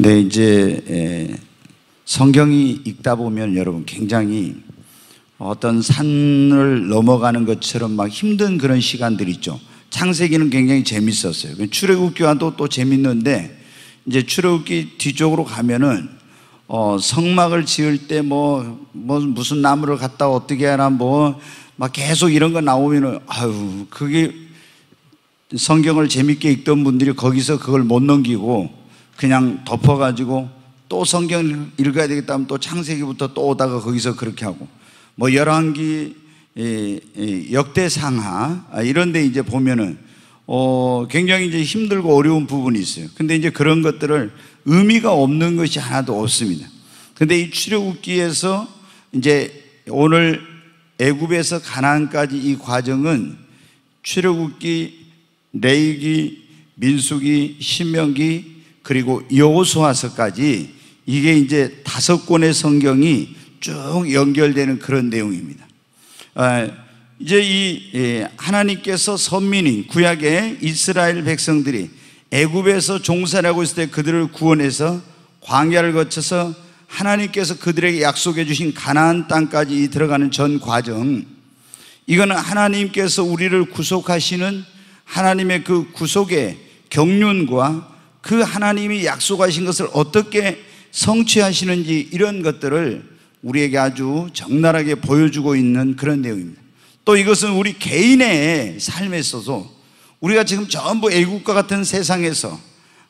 네, 이제 예, 성경이 읽다 보면 여러분 굉장히 어떤 산을 넘어가는 것처럼 막 힘든 그런 시간들 있죠. 창세기는 굉장히 재밌었어요. 그 출애굽기와도 또 재밌는데 이제 출애굽기 뒤쪽으로 가면은 어 성막을 지을 때뭐뭐 뭐 무슨 나무를 갖다 어떻게 하나 뭐막 계속 이런 거 나오면은 아유 그게 성경을 재밌게 읽던 분들이 거기서 그걸 못 넘기고 그냥 덮어가지고 또 성경 읽어야 되겠다 하면 또 창세기부터 또 오다가 거기서 그렇게 하고 뭐 열왕기 역대상하 아, 이런데 이제 보면은 어, 굉장히 이제 힘들고 어려운 부분이 있어요. 근데 이제 그런 것들을 의미가 없는 것이 하나도 없습니다. 근데 이 출애굽기에서 이제 오늘 애굽에서 가나안까지 이 과정은 출애굽기, 레이기 민수기, 신명기, 그리고 여호수아서까지 이게 이제 다섯 권의 성경이 쭉 연결되는 그런 내용입니다. 아, 이제 이 예, 하나님께서 선민인 구약의 이스라엘 백성들이 애굽에서 종살하고 있을 때 그들을 구원해서 광야를 거쳐서 하나님께서 그들에게 약속해 주신 가나안 땅까지 들어가는 전 과정 이거는 하나님께서 우리를 구속하시는 하나님의 그 구속의 경륜과 그 하나님이 약속하신 것을 어떻게 성취하시는지 이런 것들을 우리에게 아주 적나라하게 보여주고 있는 그런 내용입니다. 또 이것은 우리 개인의 삶에 있어서 우리가 지금 전부 애국과 같은 세상에서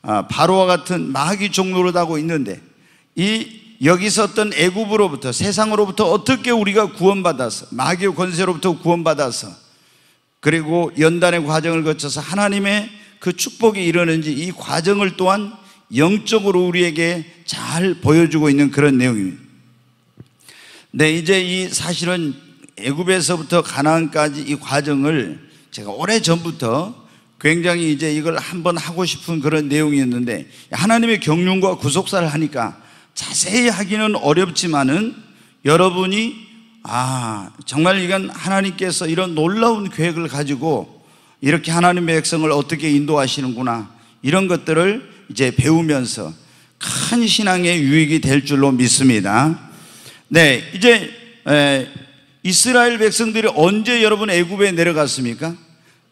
아, 바로와 같은 마귀 종로를하고 있는데 이 여기서 어떤 애굽으로부터 세상으로부터 어떻게 우리가 구원받아서 마귀의 권세로부터 구원받아서 그리고 연단의 과정을 거쳐서 하나님의 그 축복이 이러는지이 과정을 또한 영적으로 우리에게 잘 보여주고 있는 그런 내용입니다. 네, 이제 이 사실은 애굽에서부터 가나안까지 이 과정을 제가 오래 전부터 굉장히 이제 이걸 한번 하고 싶은 그런 내용이었는데 하나님의 경륜과 구속사를 하니까 자세히 하기는 어렵지만은 여러분이 아 정말 이건 하나님께서 이런 놀라운 계획을 가지고 이렇게 하나님의 백성을 어떻게 인도하시는구나 이런 것들을 이제 배우면서 큰 신앙의 유익이 될 줄로 믿습니다. 네, 이제 에, 이스라엘 백성들이 언제 여러분 애굽에 내려갔습니까?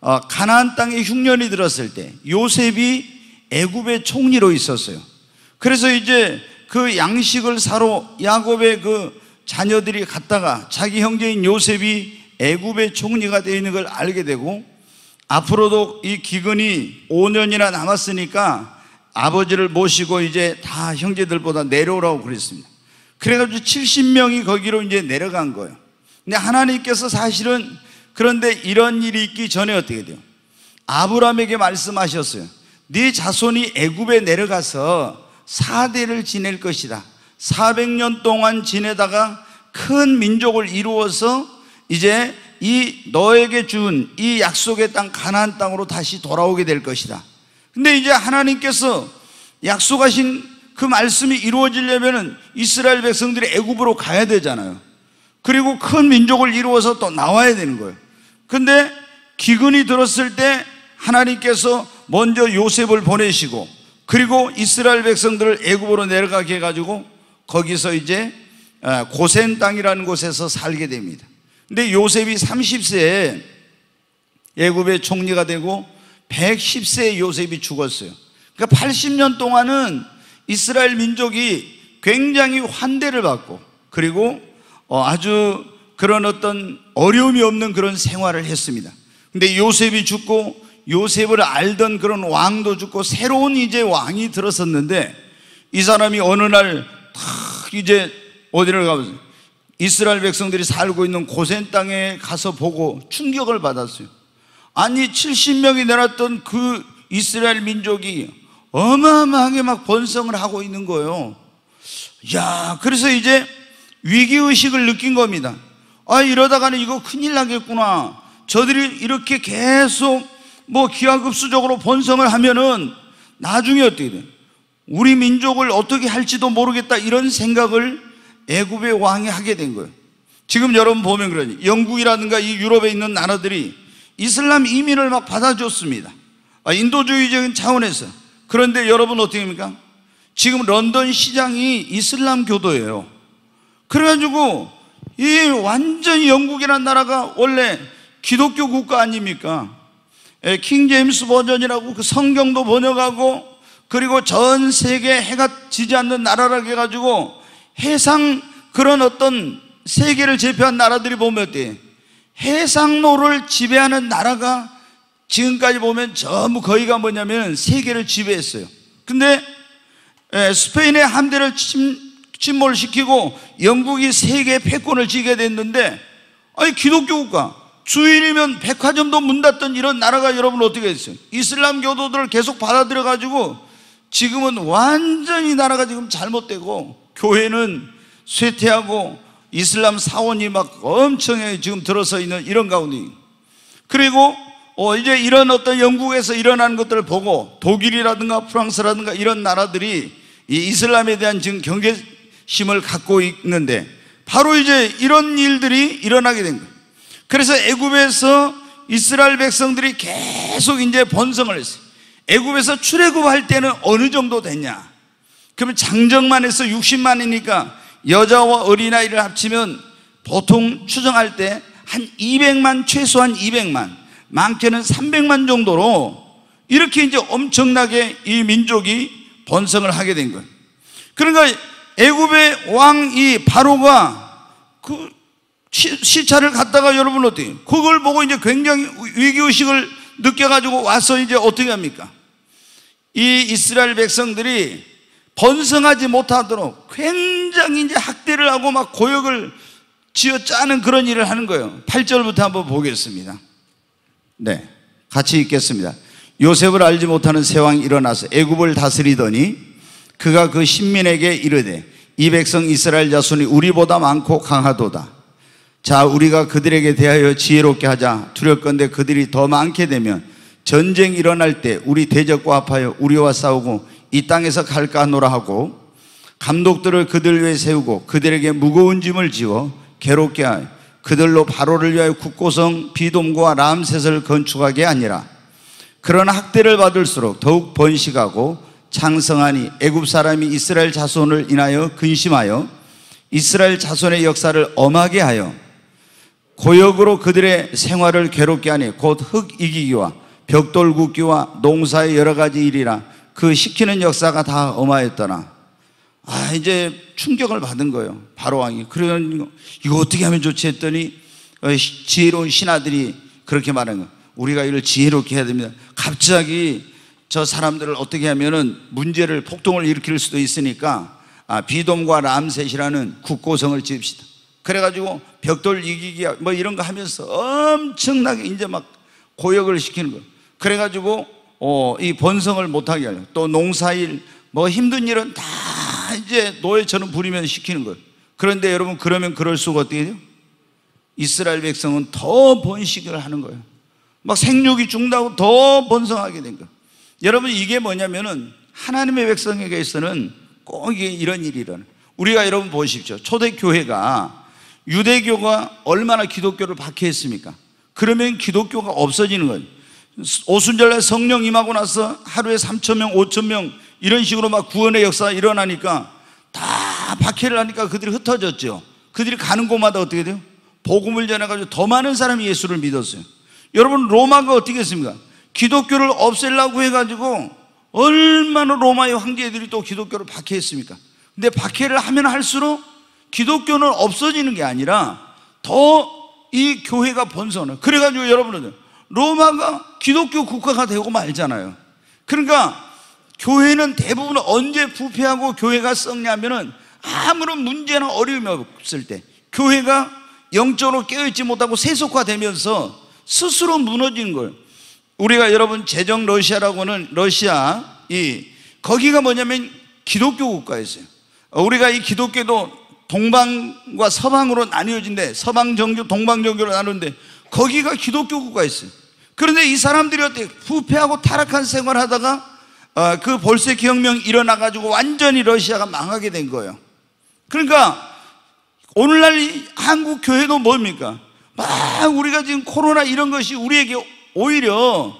어, 가나안 땅에 흉년이 들었을 때 요셉이 애굽의 총리로 있었어요. 그래서 이제 그 양식을 사러 야곱의 그 자녀들이 갔다가 자기 형제인 요셉이 애굽의 총리가 되어 있는 걸 알게 되고 앞으로도 이 기근이 5년이나 남았으니까 아버지를 모시고 이제 다 형제들보다 내려오라고 그랬습니다. 그래가지고 70명이 거기로 이제 내려간 거예요. 근데 하나님께서 사실은 그런데 이런 일이 있기 전에 어떻게 돼요? 아브라함에게 말씀하셨어요. 네 자손이 애굽에 내려가서 사대를 지낼 것이다. 400년 동안 지내다가 큰 민족을 이루어서 이제 이 너에게 준 이 약속의 땅 가나안 땅으로 다시 돌아오게 될 것이다. 근데 이제 하나님께서 약속하신 그 말씀이 이루어지려면은 이스라엘 백성들이 애굽으로 가야 되잖아요. 그리고 큰 민족을 이루어서 또 나와야 되는 거예요. 근데 기근이 들었을 때 하나님께서 먼저 요셉을 보내시고 그리고 이스라엘 백성들을 애굽으로 내려가게 해 가지고 거기서 이제 아, 고센 땅이라는 곳에서 살게 됩니다. 근데 요셉이 30세에 예굽의 총리가 되고 110세에 요셉이 죽었어요. 그러니까 80년 동안은 이스라엘 민족이 굉장히 환대를 받고 그리고 어, 아주 그런 어떤 어려움이 없는 그런 생활을 했습니다. 근데 요셉이 죽고 요셉을 알던 그런 왕도 죽고 새로운 이제 왕이 들어섰는데이 사람이 어느 날 탁 이제 어디를 가보세요. 이스라엘 백성들이 살고 있는 고센 땅에 가서 보고 충격을 받았어요. 아니 70명이 내렸던 그 이스라엘 민족이 어마어마하게 막 번성을 하고 있는 거예요. 야, 그래서 이제 위기 의식을 느낀 겁니다. 아, 이러다가는 이거 큰일 나겠구나. 저들이 이렇게 계속 뭐 기하급수적으로 번성을 하면은 나중에 어떻게 돼? 우리 민족을 어떻게 할지도 모르겠다 이런 생각을 애굽의 왕이 하게 된 거예요. 지금 여러분 보면 그러니 영국이라든가 이 유럽에 있는 나라들이 이슬람 이민을 막 받아줬습니다. 아, 인도주의적인 차원에서. 그런데 여러분 어떻게 합니까? 지금 런던 시장이 이슬람 교도예요. 그래가지고 이 완전 영국이란 나라가 원래 기독교 국가 아닙니까? 예, 킹 제임스 버전이라고 그 성경도 번역하고 그리고 전 세계 해가 지지 않는 나라라고 해가지고 해상 그런 어떤 세계를 제패한 나라들이 보면 어때? 해상로를 지배하는 나라가 지금까지 보면 전부 거기가 뭐냐면 세계를 지배했어요. 근데 예, 스페인의 함대를 침, 몰시키고 영국이 세계 패권을 지게 됐는데 아니 기독교 국가 주인이면 백화점도 문 닫던 이런 나라가 여러분 어떻게 됐어요? 이슬람 교도들을 계속 받아들여 가지고 지금은 완전히 나라가 지금 잘못되고 교회는 쇠퇴하고 이슬람 사원이 막 엄청나게 지금 들어서 있는 이런 가운데 그리고 어, 이제 이런 어떤 영국에서 일어나는 것들을 보고 독일이라든가 프랑스라든가 이런 나라들이 이 이슬람에 대한 지금 경계심을 갖고 있는데 바로 이제 이런 일들이 일어나게 된 거예요. 그래서 애굽에서 이스라엘 백성들이 계속 이제 번성을 했어요. 애굽에서 출애굽할 때는 어느 정도 됐냐? 그러면 장정만 해서 60만이니까 여자와 어린아이를 합치면 보통 추정할 때 한 200만, 최소한 200만, 많게는 300만 정도로 이렇게 이제 엄청나게 이 민족이 번성을 하게 된 거예요. 그러니까 애굽의 왕이 바로가 그 시차를 갔다가 여러분 어떻게 그걸 보고 이제 굉장히 위기의식을 느껴가지고 와서 이제 어떻게 합니까? 이 이스라엘 백성들이 번성하지 못하도록 굉장히 이제 학대를 하고 막 고역을 지어 짜는 그런 일을 하는 거예요. 8절부터 한번 보겠습니다. 네. 같이 읽겠습니다. 요셉을 알지 못하는 세왕이 일어나서 애굽을 다스리더니 그가 그 신민에게 이르되 이 백성 이스라엘 자손이 우리보다 많고 강하도다. 자, 우리가 그들에게 대하여 지혜롭게 하자. 두렵건데 그들이 더 많게 되면 전쟁 일어날 때 우리 대적과 합하여 우리와 싸우고 이 땅에서 갈까 노라 하고 감독들을 그들 위에 세우고 그들에게 무거운 짐을 지워 괴롭게 하여 그들로 바로를 위하여 국고성 비돔과 람셋을 건축하게 아니라 그러나 학대를 받을수록 더욱 번식하고 창성하니 애굽 사람이 이스라엘 자손을 인하여 근심하여 이스라엘 자손의 역사를 엄하게 하여 고역으로 그들의 생활을 괴롭게 하니 곧 흙 이기기와 벽돌 굽기와 농사의 여러 가지 일이라 그 시키는 역사가 다 엄하였더라. 아, 이제 충격을 받은 거예요. 바로왕이. 그런, 이거 어떻게 하면 좋지 했더니 어, 지혜로운 신하들이 그렇게 말한 거예요. 우리가 이를 지혜롭게 해야 됩니다. 갑자기 저 사람들을 어떻게 하면은 문제를 폭동을 일으킬 수도 있으니까 아, 비돔과 람셋이라는 국고성을 지읍시다. 그래가지고 벽돌 이기기 뭐 이런 거 하면서 엄청나게 이제 막 고역을 시키는 거예요. 그래가지고 어, 이 번성을 못하게 하려. 또 농사일, 뭐 힘든 일은 다 이제 노예처럼 부리면 시키는 거예요. 그런데 여러분, 그러면 그럴 수가 어떻게 돼요? 이스라엘 백성은 더 번식을 하는 거예요. 막 생육이 중다고 더 번성하게 된 거예요. 여러분, 이게 뭐냐면은 하나님의 백성에게서는 꼭이런 일이 일어나 요 우리가 여러분 보십시오. 초대교회가 유대교가 얼마나 기독교를 박해했습니까? 그러면 기독교가 없어지는 거예요. 오순절에 성령 임하고 나서 하루에 3천 명, 5천 명 이런 식으로 막 구원의 역사가 일어나니까 다 박해를 하니까 그들이 흩어졌죠. 그들이 가는 곳마다 어떻게 돼요? 복음을 전해가지고 더 많은 사람이 예수를 믿었어요. 여러분 로마가 어떻게 했습니까? 기독교를 없애려고 해가지고 얼마나 로마의 황제들이 또 기독교를 박해했습니까? 근데 박해를 하면 할수록 기독교는 없어지는 게 아니라 더 이 교회가 번성을 그래가지고 여러분은 로마가 기독교 국가가 되고 말잖아요. 그러니까 교회는 대부분 언제 부패하고 교회가 썩냐면은 아무런 문제나 어려움이 없을 때 교회가 영적으로 깨어있지 못하고 세속화되면서 스스로 무너진걸 우리가 여러분 재정 러시아라고는 하 러시아 이 거기가 뭐냐면 기독교 국가였어요. 우리가 이 기독교도 동방과 서방으로 나뉘어진데 서방 종교, 동방 종교로 나누는데 거기가 기독교국가 였어요 그런데 이 사람들이 어때 부패하고 타락한 생활하다가 을 어, 그 벌새 기혁명 일어나가지고 완전히 러시아가 망하게 된 거예요. 그러니까 오늘날 한국 교회도 뭡니까? 막 우리가 지금 코로나 이런 것이 우리에게 오히려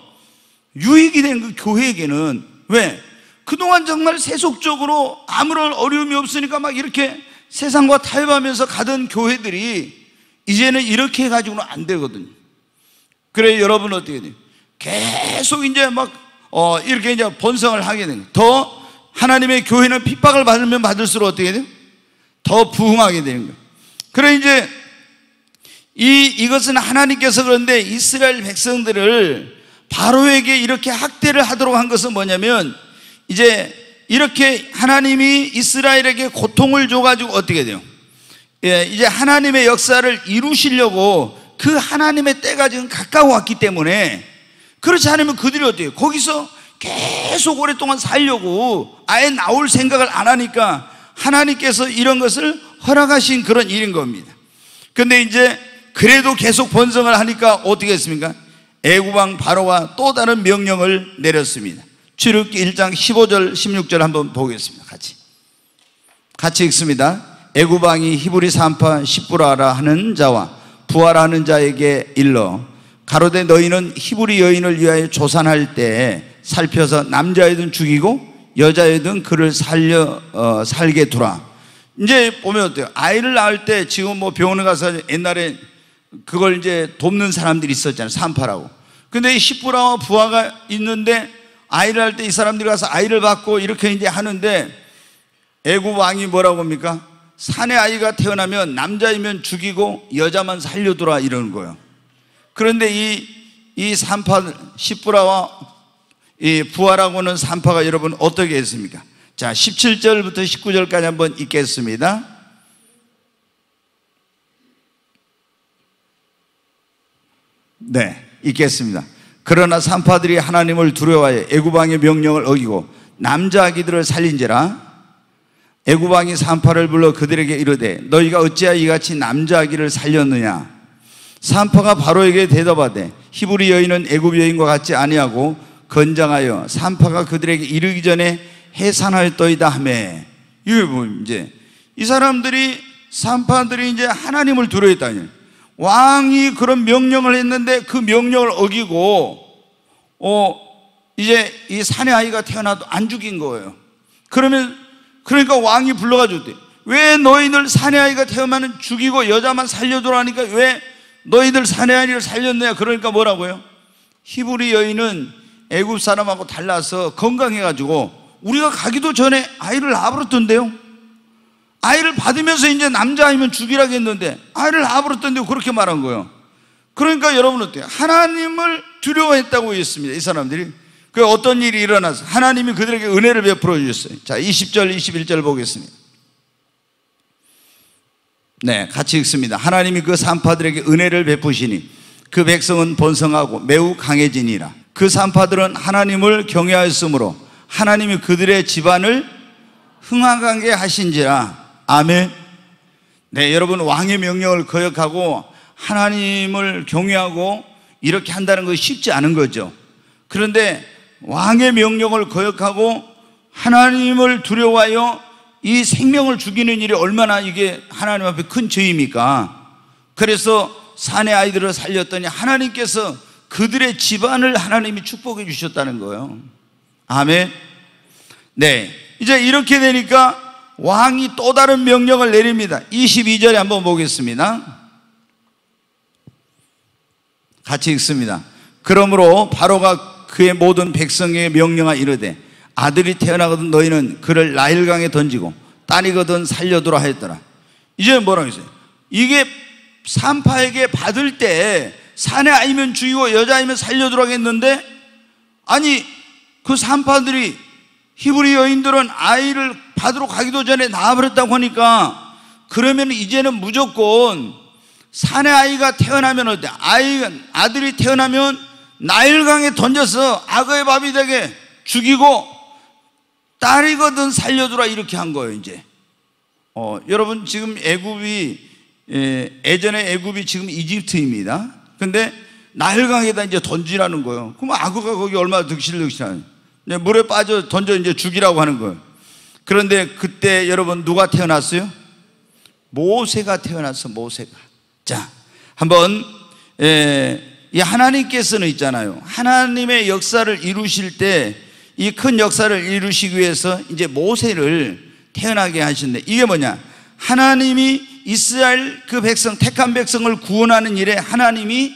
유익이 된 그 교회에게는 왜? 그동안 정말 세속적으로 아무런 어려움이 없으니까 막 이렇게 세상과 타협하면서 가던 교회들이 이제는 이렇게 해가지고는 안 되거든요. 그래 여러분 어떻게 돼요? 계속 이제 막 어, 이렇게 이제 번성을 하게 되는 더 하나님의 교회는 핍박을 받으면 받을수록 어떻게 돼요? 더 부흥하게 되는 거예요. 그래 이제 이 이것은 하나님께서 그런데 이스라엘 백성들을 바로에게 이렇게 학대를 하도록 한 것은 뭐냐면 이제 이렇게 하나님이 이스라엘에게 고통을 줘가지고 어떻게 돼요? 예, 이제 하나님의 역사를 이루시려고 그 하나님의 때가 지금 가까워왔기 때문에 그렇지 않으면 그들이 어때요? 거기서 계속 오랫동안 살려고 아예 나올 생각을 안 하니까 하나님께서 이런 것을 허락하신 그런 일인 겁니다. 근데 이제 그래도 계속 번성을 하니까 어떻게 했습니까? 애구방 바로와또 다른 명령을 내렸습니다. 출애기 1장 15절 16절 한번 보겠습니다. 같이 같이 읽습니다. 애굽왕이 히브리 산파 십부라라 하는 자와 부활하는 자에게 일러 가로되 너희는 히브리 여인을 위하여 조산할 때에 살펴서 남자이든 죽이고 여자이든 그를 살려 어, 살게 두라. 이제 보면 어때요? 아이를 낳을 때 지금 뭐 병원에 가서 옛날에 그걸 이제 돕는 사람들이 있었잖아요. 산파라고. 근데 십부라와 부하가 있는데 아이를 낳을 때 이 사람들이 가서 아이를 받고 이렇게 이제 하는데 애굽 왕이 뭐라고 합니까? 산내 아이가 태어나면 남자이면 죽이고 여자만 살려두라 이러는 거예요. 그런데 이, 이 산파, 십부라와 이 부하라고는 산파가 여러분 어떻게 했습니까? 자, 17절부터 19절까지 한번 읽겠습니다. 네, 읽겠습니다. 그러나 산파들이 하나님을 두려워해 애굽왕의 명령을 어기고 남자 아기들을 살린지라 애굽 왕이 산파를 불러 그들에게 이르되 너희가 어찌하 여 이같이 남자 아기를 살렸느냐 산파가 바로에게 대답하되 히브리 여인은 애굽 여인과 같지 아니하고 건장하여 산파가 그들에게 이르기 전에 해산하였더이다 하매 이게 뭐 이제 이 사람들이 산파들이 이제 하나님을 두려했다니 왕이 그런 명령을 했는데 그 명령을 어기고 어 이제 이 산의 아이가 태어나도 안 죽인 거예요. 그러면 그러니까 왕이 불러가지고 왜 너희들 사내아이가 태어나면 죽이고 여자만 살려두라니까 왜 너희들 사내아이를 살렸느냐 그러니까 뭐라고요? 히브리 여인은 애굽 사람하고 달라서 건강해가지고 우리가 가기도 전에 아이를 낳아버렸던데요 아이를 받으면서 이제 남자 아니면 죽이라고 했는데 아이를 낳아버렸던데 그렇게 말한 거예요 그러니까 여러분 어때요? 하나님을 두려워했다고 했습니다 이 사람들이 그 어떤 일이 일어나서 하나님이 그들에게 은혜를 베풀어 주셨어요. 자, 20절, 21절 보겠습니다. 네, 같이 읽습니다. 하나님이 그 산파들에게 은혜를 베푸시니 그 백성은 번성하고 매우 강해지니라. 그 산파들은 하나님을 경외하였으므로 하나님이 그들의 집안을 흥한관계 하신지라. 아멘. 네, 여러분 왕의 명령을 거역하고 하나님을 경외하고 이렇게 한다는 것이 쉽지 않은 거죠. 그런데 왕의 명령을 거역하고 하나님을 두려워하여 이 생명을 죽이는 일이 얼마나 이게 하나님 앞에 큰 죄입니까? 그래서 산의 아이들을 살렸더니 하나님께서 그들의 집안을 하나님이 축복해 주셨다는 거예요. 아멘. 네. 이제 이렇게 되니까 왕이 또 다른 명령을 내립니다. 22절에 한번 보겠습니다. 같이 읽습니다. 그러므로 바로가 그의 모든 백성에게 명령하 이르되 아들이 태어나거든 너희는 그를 나일강에 던지고 딸이거든 살려두라 하였더라. 이제 는 뭐라고 했어요? 이게 산파에게 받을 때산내 아니면 죽이고 여자 아니면 살려두라고 했는데 아니 그 산파들이 히브리 여인들은 아이를 받으러 가기도 전에 낳아버렸다고 하니까 그러면 이제는 무조건 산의 아이가 태어나면 어때? 아이 아들이 태어나면 나일강에 던져서 악어의 밥이 되게 죽이고 딸이거든 살려주라 이렇게 한 거예요 이제 어, 여러분 지금 애굽이 예, 전에 애굽이 지금 이집트입니다 근데 나일강에다 이제 던지라는 거예요 그럼 악어가 거기 얼마나 득실득실하냐 물에 빠져 던져 이제 죽이라고 하는 거예요 그런데 그때 여러분 누가 태어났어요? 모세가 태어났어 모세가 자 한번 예, 이 하나님께서는 있잖아요. 하나님의 역사를 이루실 때 이 큰 역사를 이루시기 위해서 이제 모세를 태어나게 하신데 이게 뭐냐? 하나님이 이스라엘 그 백성 택한 백성을 구원하는 일에 하나님이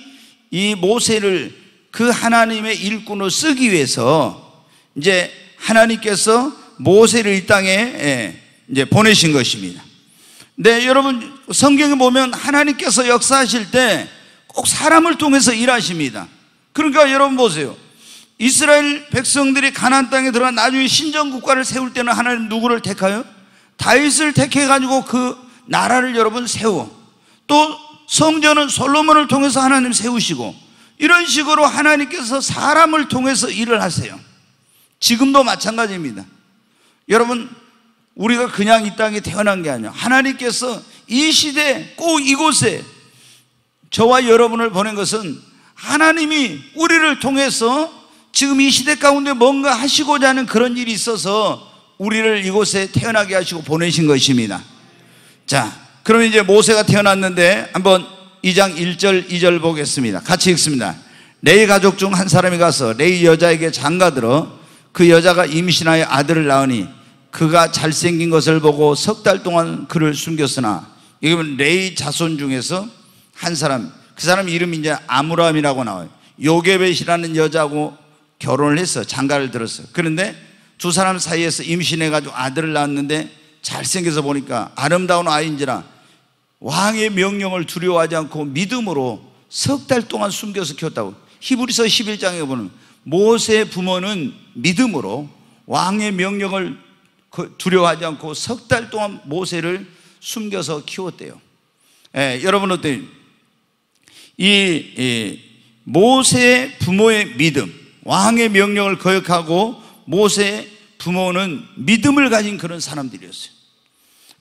이 모세를 그 하나님의 일꾼으로 쓰기 위해서 이제 하나님께서 모세를 이 땅에 예, 이제 보내신 것입니다. 네, 여러분 성경에 보면 하나님께서 역사하실 때꼭 사람을 통해서 일하십니다. 그러니까 여러분 보세요. 이스라엘 백성들이 가나 땅에 들어가 나중에 신정 국가를 세울 때는 하나님 누구를 택하여? 다윗을 택해 가지고 그 나라를 여러분 세워. 또 성전은 솔로몬을 통해서 하나님 세우시고 이런 식으로 하나님께서 사람을 통해서 일을 하세요. 지금도 마찬가지입니다. 여러분 우리가 그냥 이 땅에 태어난 게아니에 하나님께서 이 시대 꼭 이곳에 저와 여러분을 보낸 것은 하나님이 우리를 통해서 지금 이 시대 가운데 뭔가 하시고자 하는 그런 일이 있어서 우리를 이곳에 태어나게 하시고 보내신 것입니다. 자, 그럼 이제 모세가 태어났는데 한번 2장 1절, 2절 보겠습니다. 같이 읽습니다. 레이 가족 중 한 사람이 가서 레이 여자에게 장가들어 그 여자가 임신하여 아들을 낳으니 그가 잘생긴 것을 보고 석 달 동안 그를 숨겼으나 이건 레이 자손 중에서 한 사람 그 사람 이름이 이제 아무람이라고 나와요. 요게벳이라는 여자하고 결혼을 했어. 장가를 들었어. 그런데 두 사람 사이에서 임신해가지고 아들을 낳았는데 잘생겨서 보니까 아름다운 아이인지라 왕의 명령을 두려워하지 않고 믿음으로 석 달 동안 숨겨서 키웠다고. 히브리서 11장에 보면 모세 부모는 믿음으로 왕의 명령을 그 두려워하지 않고 석 달 동안 모세를 숨겨서 키웠대요. 예, 여러분 어때요? 이 모세의 부모의 믿음, 왕의 명령을 거역하고 모세의 부모는 믿음을 가진 그런 사람들이었어요.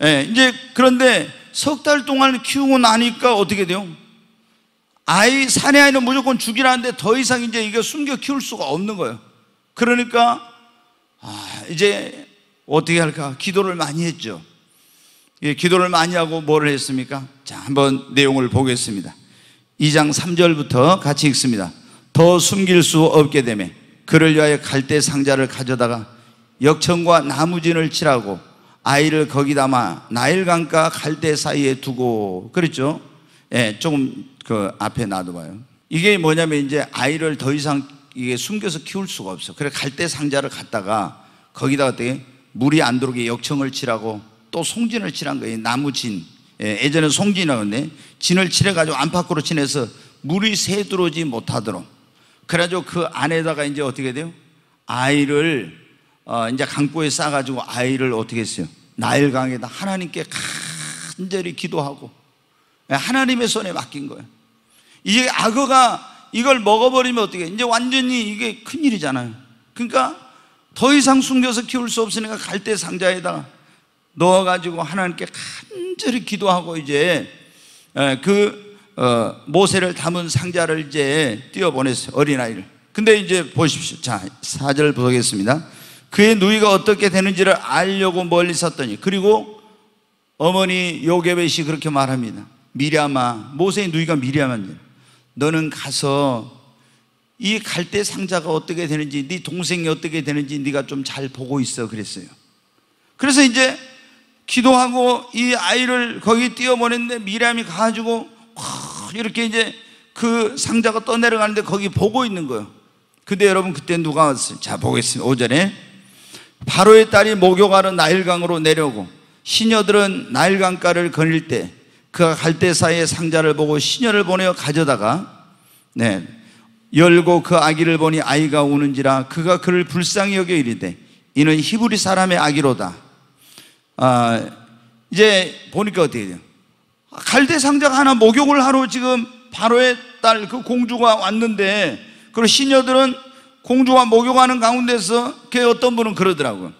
예, 이제 그런데 석 달 동안 키우고 나니까 어떻게 돼요? 아이, 사내 아이는 무조건 죽이라는데 더 이상 이제 이거 숨겨 키울 수가 없는 거예요. 그러니까, 아, 이제 어떻게 할까? 기도를 많이 했죠. 예, 기도를 많이 하고 뭐를 했습니까? 자, 한번 내용을 보겠습니다. 2장 3절부터 같이 읽습니다. 더 숨길 수 없게 되매 그를 위하여 갈대 상자를 가져다가 역청과 나무진을 칠하고 아이를 거기 담아 나일강과 갈대 사이에 두고 그랬죠. 예, 조금 그 앞에 놔둬봐요. 이게 뭐냐면 이제 아이를 더 이상 이게 숨겨서 키울 수가 없어. 그래 갈대 상자를 갖다가 거기다 어떻게 물이 안 들어오게 역청을 칠하고 또 송진을 칠한 거예요. 나무진. 예, 예전에 송진이라는데 진을 칠해가지고 안팎으로 친해서 물이 새 들어오지 못하도록 그래가지고 그 안에다가 이제 어떻게 돼요? 아이를 어, 이제 강고에 싸가지고 아이를 어떻게 했어요? 나일강에다 하나님께 간절히 기도하고 예, 하나님의 손에 맡긴 거예요. 이제 악어가 이걸 먹어버리면 어떻게 이제 완전히 이게 큰일이잖아요. 그러니까 더 이상 숨겨서 키울 수 없으니까 갈대 상자에다가 넣어가지고 하나님께 간절히 기도하고 이제 그 어, 모세를 담은 상자를 이제 띄어보냈어요 어린아이를. 근데 이제 보십시오. 자, 4절 보겠습니다. 그의 누이가 어떻게 되는지를 알려고 멀리 섰더니 그리고 어머니 요괴벳이 그렇게 말합니다. 미리아마 모세의 누이가 미리아마니 너는 가서 이 갈대 상자가 어떻게 되는지 네 동생이 어떻게 되는지 네가 좀 잘 보고 있어 그랬어요. 그래서 이제 기도하고 이 아이를 거기 뛰어보냈는데 미람이 가지고 이렇게 이제 그 상자가 떠내려가는데 거기 보고 있는 거예요. 근데 여러분 그때 누가 왔어요? 자 보겠습니다. 오전에 바로의 딸이 목욕하러 나일강으로 내려고 시녀들은 나일강가를 거닐 때 그가 갈 때 사이에 상자를 보고 시녀를 보내어 가져다가 네 열고 그 아기를 보니 아이가 우는지라 그가 그를 불쌍히 여겨 이르되 이는 히브리 사람의 아기로다. 아, 이제 보니까 어떻게 돼요? 갈대 상자가 하나 목욕을 하러 지금 바로의 딸 그 공주가 왔는데 그리고 시녀들은 공주와 목욕하는 가운데서 그 어떤 분은 그러더라고요.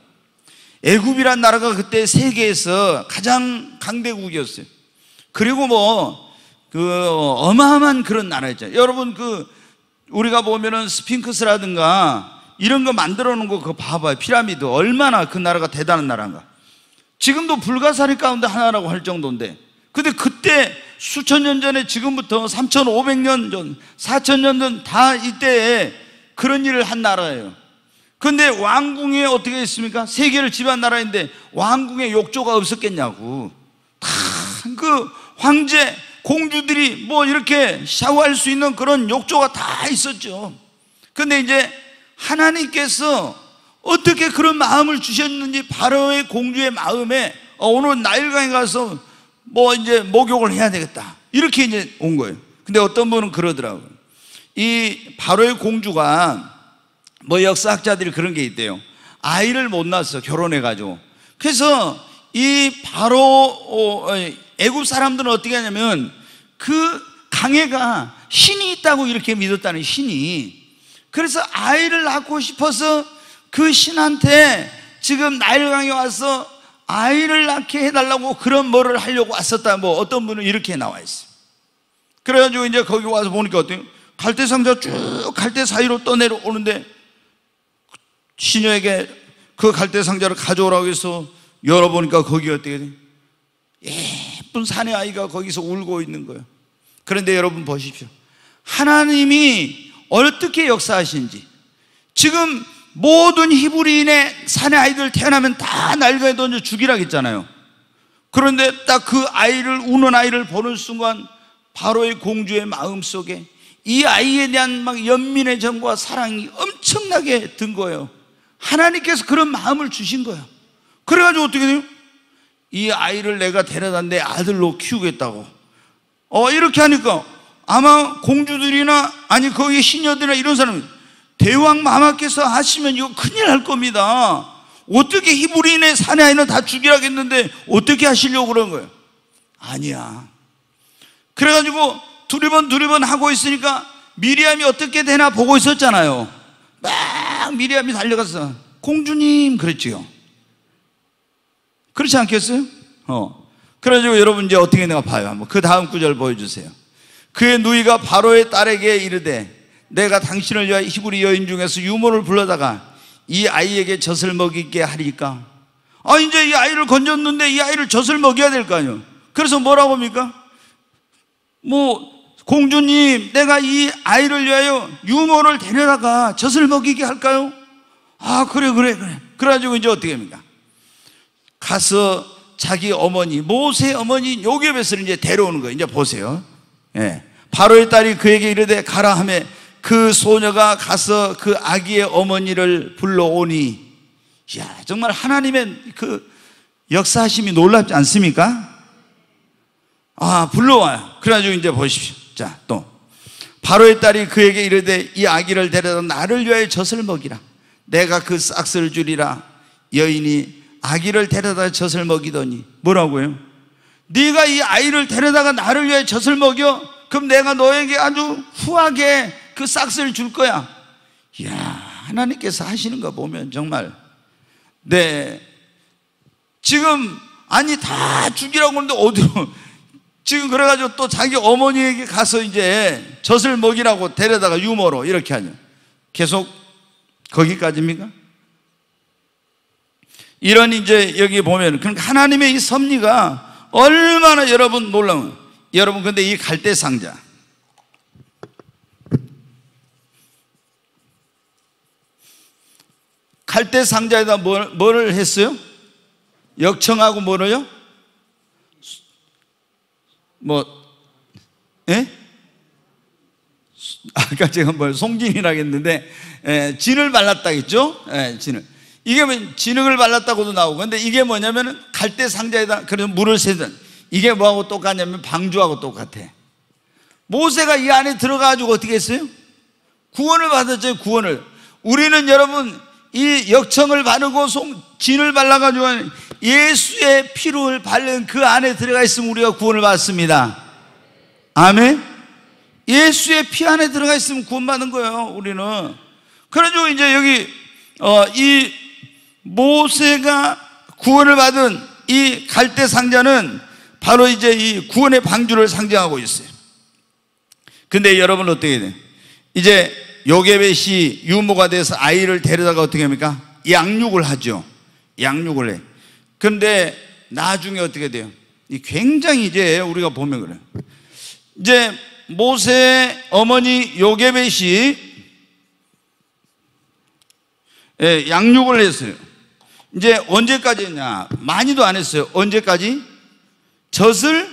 애굽이란 나라가 그때 세계에서 가장 강대국이었어요. 그리고 뭐 그 어마어마한 그런 나라였죠. 여러분 그 우리가 보면은 스핑크스라든가 이런 거 만들어 놓은 거 그거 봐봐요. 피라미드 얼마나 그 나라가 대단한 나라인가. 지금도 불가사리 가운데 하나라고 할 정도인데 근데 그때 수천 년 전에 지금부터 3,500년 전, 4,000년 전 다 이때에 그런 일을 한 나라예요. 근데 왕궁에 어떻게 했습니까? 세계를 지배한 나라인데 왕궁에 욕조가 없었겠냐고. 다 그 황제, 공주들이 뭐 이렇게 샤워할 수 있는 그런 욕조가 다 있었죠. 근데 이제 하나님께서 어떻게 그런 마음을 주셨는지 바로의 공주의 마음에 어, 오늘 나일강에 가서 뭐 이제 목욕을 해야 되겠다 이렇게 이제 온 거예요. 근데 어떤 분은 그러더라고요. 이 바로의 공주가 뭐 역사학자들이 그런 게 있대요. 아이를 못 낳았어 결혼해 가지고. 그래서 이 바로 어, 애굽 사람들은 어떻게 하냐면 그 강해가 신이 있다고 이렇게 믿었다는 신이. 그래서 아이를 낳고 싶어서 그 신한테 지금 나일강에 와서 아이를 낳게 해달라고 그런 뭐를 하려고 왔었다. 뭐 어떤 분은 이렇게 나와 있어요. 그래가지고 이제 거기 와서 보니까 어때요? 갈대 상자 쭉 갈대 사이로 떠내려오는데 신녀에게 그 갈대 상자를 가져오라고 해서 열어보니까 거기 어떻게 돼? 예쁜 사내 아이가 거기서 울고 있는 거예요. 그런데 여러분 보십시오. 하나님이 어떻게 역사하신지 지금 모든 히브리인의 산의 아이들 태어나면 다 날개에 던져 죽이라 했잖아요. 그런데 딱 그 아이를 우는 아이를 보는 순간 바로의 공주의 마음 속에 이 아이에 대한 막 연민의 정과 사랑이 엄청나게 든 거예요. 하나님께서 그런 마음을 주신 거예요. 그래가지고 어떻게 돼요? 이 아이를 내가 데려다 내 아들로 키우겠다고. 어, 이렇게 하니까 아마 공주들이나 아니 거기 신녀들이나 이런 사람이 대왕 마마께서 하시면 이거 큰일 날 겁니다. 어떻게 히브리인의 사내 아이는 다 죽이라겠는데 어떻게 하시려고 그런 거예요? 아니야. 그래가지고 두리번 두리번 하고 있으니까 미리암이 어떻게 되나 보고 있었잖아요. 막 미리암이 달려가서 공주님 그랬지요. 그렇지 않겠어요? 어. 그래가지고 여러분 이제 어떻게 내가 봐요. 한번 그 다음 구절 보여주세요. 그의 누이가 바로의 딸에게 이르되 내가 당신을 위하여 히브리 여인 중에서 유모를 불러다가 이 아이에게 젖을 먹이게 하리까. 아, 이제 이 아이를 건졌는데 이 아이를 젖을 먹여야 될거아니요 그래서 뭐라고 합니까? 뭐, 공주님, 내가 이 아이를 위하여 유모를 데려다가 젖을 먹이게 할까요? 아, 그래, 그래, 그래. 그래가지고 이제 어떻게 합니까? 가서 자기 어머니, 모세 어머니 요괴벳을 이제 데려오는 거예요. 이제 보세요. 예. 바로의 딸이 그에게 이르되 가라 하며 그 소녀가 가서 그 아기의 어머니를 불러오니 야 정말 하나님의 그 역사하심이 놀랍지 않습니까? 아 불러와요. 그래가지고 이제 보십시오. 자또 바로의 딸이 그에게 이르되 이 아기를 데려다 나를 위하여 젖을 먹이라. 내가 그 싹스를 주리라. 여인이 아기를 데려다 젖을 먹이더니 뭐라고요? 네가 이 아이를 데려다가 나를 위해 젖을 먹여? 그럼 내가 너에게 아주 후하게 그 싹스를 줄 거야. 이야, 하나님께서 하시는 거 보면 정말 네. 지금 아니 다 죽이라고 하는데 어디로 지금 그래가지고 또 자기 어머니에게 가서 이제 젖을 먹이라고 데려다가 유머로 이렇게 하냐. 계속 거기까지입니까? 이런 이제 여기 보면 그러니까 하나님의 이 섭리가 얼마나 여러분 놀라운 여러분 근데 이 갈대 상자 갈대 상자에다 뭘, 뭘 했어요? 역청하고 뭐를요? 뭐, 예? 아까 제가 뭐 송진이라고 했는데 에, 예, 진을 발랐다 했죠? 에, 예, 진을 이게 뭐 진흙을 발랐다고도 나오고 근데 이게 뭐냐면 갈대 상자에다 그래서 물을 세든 이게 뭐하고 똑같냐면 방주하고 똑같아 모세가 이 안에 들어가가지고 어떻게 했어요? 구원을 받았죠 구원을 우리는 여러분 이 역청을 바르고 송, 진을 발라가지고 예수의 피를 바른 그 안에 들어가 있으면 우리가 구원을 받습니다. 아멘? 예수의 피 안에 들어가 있으면 구원받는 거예요, 우리는. 그래가지고 이제 여기, 어, 이 모세가 구원을 받은 이 갈대 상자는 바로 이제 이 구원의 방주를 상징하고 있어요. 근데 여러분 어떻게 돼? 이제 요게벳이 유모가 돼서 아이를 데려다가 어떻게 합니까? 양육을 하죠. 양육을 해. 근데 나중에 어떻게 돼요? 굉장히 이제 우리가 보면 그래요. 이제 모세의 어머니 요게벳이 예, 양육을 했어요. 이제 언제까지 했냐? 많이도 안 했어요. 언제까지? 젖을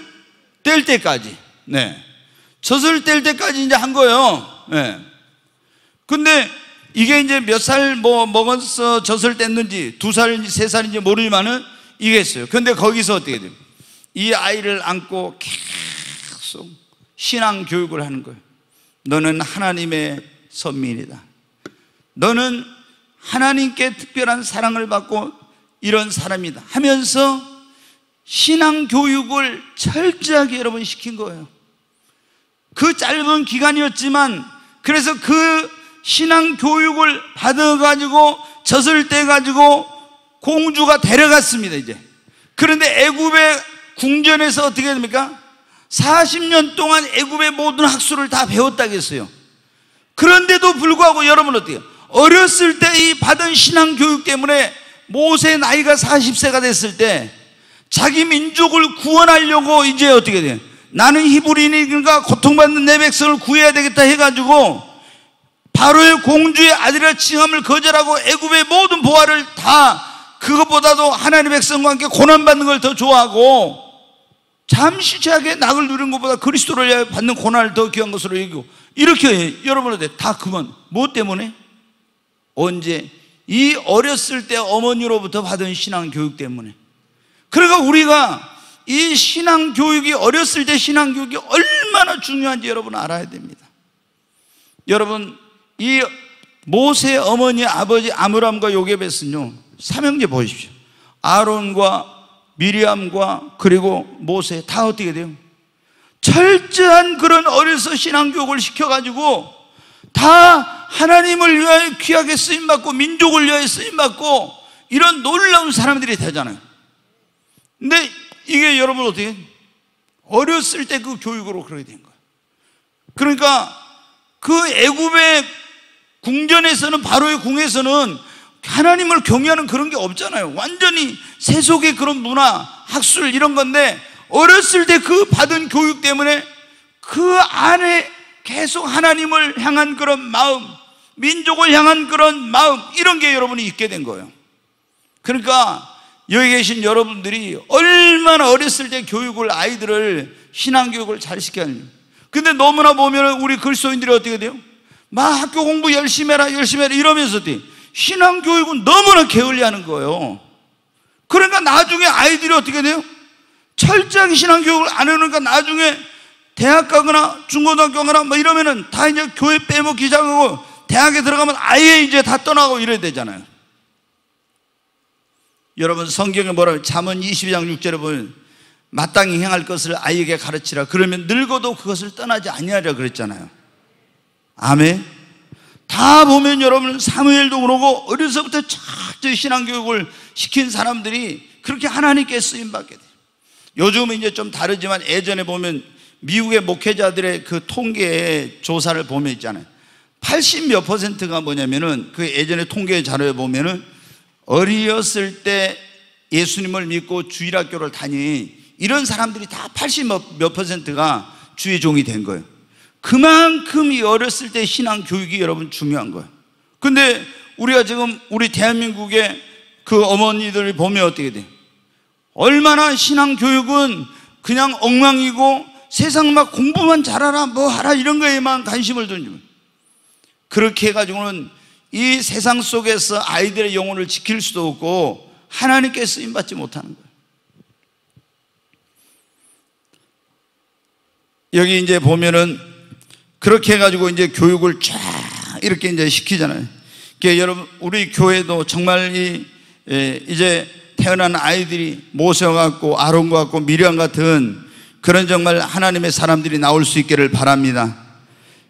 뗄 때까지. 네. 젖을 뗄 때까지 이제 한 거예요. 네. 근데 이게 이제 몇 살 뭐 먹었어 젖을 뗐는지 두 살, 인지세 살인지 모르지만은 이게 있어요. 근데 거기서 어떻게 됩니까? 이 아이를 안고 계속 신앙 교육을 하는 거예요. 너는 하나님의 선민이다. 너는 하나님께 특별한 사랑을 받고 이런 사람이다. 하면서 신앙 교육을 철저하게 여러분 시킨 거예요. 그 짧은 기간이었지만 그래서 그 신앙 교육을 받아가지고 젖을 떼가지고 공주가 데려갔습니다 이제 그런데 애굽의 궁전에서 어떻게 됩니까? 40년 동안 애굽의 모든 학술을 다 배웠다겠어요 그런데도 불구하고 여러분 어때요? 어렸을 때 이 받은 신앙 교육 때문에 모세 나이가 40세가 됐을 때 자기 민족을 구원하려고 이제 어떻게 돼요? 나는 히브리니까 고통받는 내 백성을 구해야 되겠다 해가지고 바로의 공주의 아들의라 칭함을 거절하고 애굽의 모든 보화를 다 그것보다도 하나님 의 백성과 함께 고난받는 걸 더 좋아하고 잠시 최악의 낙을 누린 것보다 그리스도를 위해 받는 고난을 더 귀한 것으로 여기고 이렇게 여러분한테 다 그만 뭐 때문에? 언제? 이 어렸을 때 어머니로부터 받은 신앙 교육 때문에 그러니까 우리가 이 신앙 교육이 어렸을 때 신앙 교육이 얼마나 중요한지 여러분 알아야 됩니다 여러분 이모세 어머니 아버지 아므람과 요게벳은요 삼형제 보십시오 아론과 미리암과 그리고 모세 다 어떻게 돼요? 철저한 그런 어려서 신앙교육을 시켜가지고 다 하나님을 위하여 귀하게 쓰임받고 민족을 위하여 쓰임받고 이런 놀라운 사람들이 되잖아요 근데 이게 여러분 어떻게 어렸을 때 그 교육으로 그렇게 된 거예요 그러니까 그 애굽의 궁전에서는 바로의 궁에서는 하나님을 경외하는 그런 게 없잖아요. 완전히 세속의 그런 문화, 학술 이런 건데 어렸을 때 그 받은 교육 때문에 그 안에 계속 하나님을 향한 그런 마음, 민족을 향한 그런 마음 이런 게 여러분이 있게 된 거예요. 그러니까 여기 계신 여러분들이 얼마나 어렸을 때 교육을 아이들을 신앙 교육을 잘시켰야는지 근데 너무나 보면 우리 그리스도인들이 어떻게 돼요? 막 학교 공부 열심히 해라, 열심히 해라 이러면서 신앙교육은 너무나 게을리하는 거예요. 그러니까 나중에 아이들이 어떻게 돼요? 철저하게 신앙교육을 안 해놓으니까 나중에 대학 가거나 중고등학교 가거나 뭐 이러면은 다 이제 교회 빼먹기 시작하고 대학에 들어가면 아예 이제 다 떠나고 이래야 되잖아요. 여러분 성경에 뭐라고 자문 22장 6절에 보면 마땅히 행할 것을 아이에게 가르치라 그러면 늙어도 그것을 떠나지 아니하리라 그랬잖아요. 아멘. 다 보면 여러분 사무엘도 그러고 어려서부터 철저히 신앙교육을 시킨 사람들이 그렇게 하나님께 쓰임 받게 돼요. 요즘은 이제 좀 다르지만 예전에 보면 미국의 목회자들의 그 통계 조사를 보면 있잖아요. 80몇 퍼센트가 뭐냐면은 그 예전에 통계 자료에 보면은 어리을때 예수님을 믿고 주일학교를 다니 이런 사람들이 다 80몇 퍼센트가 주의 종이 된 거예요. 그만큼 이 어렸을 때 신앙 교육이 여러분 중요한 거예요. 근데 우리가 지금 우리 대한민국의 그 어머니들을 보면 어떻게 돼? 얼마나 신앙 교육은 그냥 엉망이고 세상 막 공부만 잘하라 뭐 하라 이런 거에만 관심을 두는 둔지 그렇게 해가지고는 이 세상 속에서 아이들의 영혼을 지킬 수도 없고 하나님께 쓰임 받지 못하는 거예요. 여기 이제 보면은 그렇게 해가지고 이제 교육을 쫙 이렇게 이제 시키잖아요. 그러니까 여러분, 우리 교회도 정말 이, 예, 이제 태어난 아이들이 모세와 같고 아론과 같고 미련 같은 그런 정말 하나님의 사람들이 나올 수 있기를 바랍니다.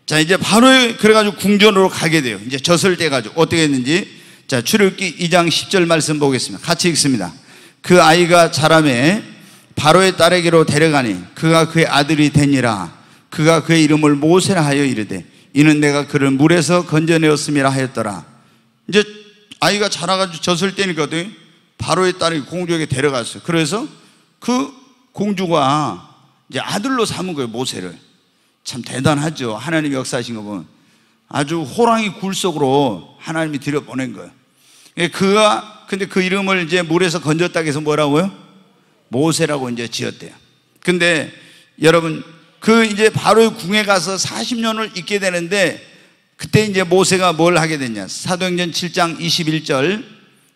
자, 이제 바로 그래가지고 궁전으로 가게 돼요. 이제 젖을 떼가지고 어떻게 했는지. 자, 출애기 2장 10절 말씀 보겠습니다. 같이 읽습니다. 그 아이가 자라매 바로의 딸에게로 데려가니 그가 그의 아들이 되니라. 그가 그의 이름을 모세라 하여 이르되 이는 내가 그를 물에서 건져내었음이라 하였더라. 이제 아이가 자라가지고 젖을 때니까도 바로의 딸이 공주에게 데려갔어요. 그래서 그 공주가 이제 아들로 삼은 거예요, 모세를. 참 대단하죠. 하나님 역사하신 거 보면. 아주 호랑이 굴 속으로 하나님이 들여보낸 거예요. 예, 그가, 근데 그 이름을 이제 물에서 건졌다고 해서 뭐라고요? 모세라고 이제 지었대요. 근데 여러분, 그 이제 바로 궁에 가서 40년을 있게 되는데 그때 이제 모세가 뭘 하게 됐냐. 사도행전 7장 21절,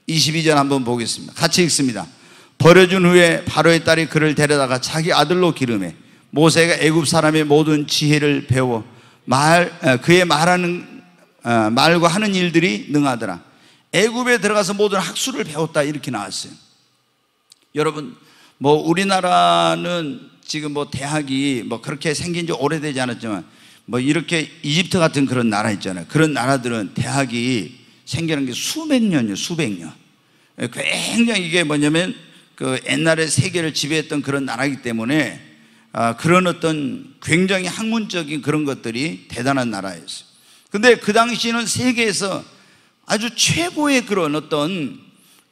22절 한번 보겠습니다. 같이 읽습니다. 버려준 후에 바로의 딸이 그를 데려다가 자기 아들로 기름해 모세가 애굽 사람의 모든 지혜를 배워 말 어, 그의 말하는 어, 말과 하는 일들이 능하더라. 애굽에 들어가서 모든 학술을 배웠다 이렇게 나왔어요. 여러분 뭐 우리나라는 지금 뭐 대학이 뭐 그렇게 생긴 지 오래되지 않았지만 뭐 이렇게 이집트 같은 그런 나라 있잖아요. 그런 나라들은 대학이 생기는 게 수백 년이에요. 수백 년. 굉장히 이게 뭐냐면 그 옛날에 세계를 지배했던 그런 나라이기 때문에 아, 그런 어떤 굉장히 학문적인 그런 것들이 대단한 나라였어요. 근데 그 당시는 에 세계에서 아주 최고의 그런 어떤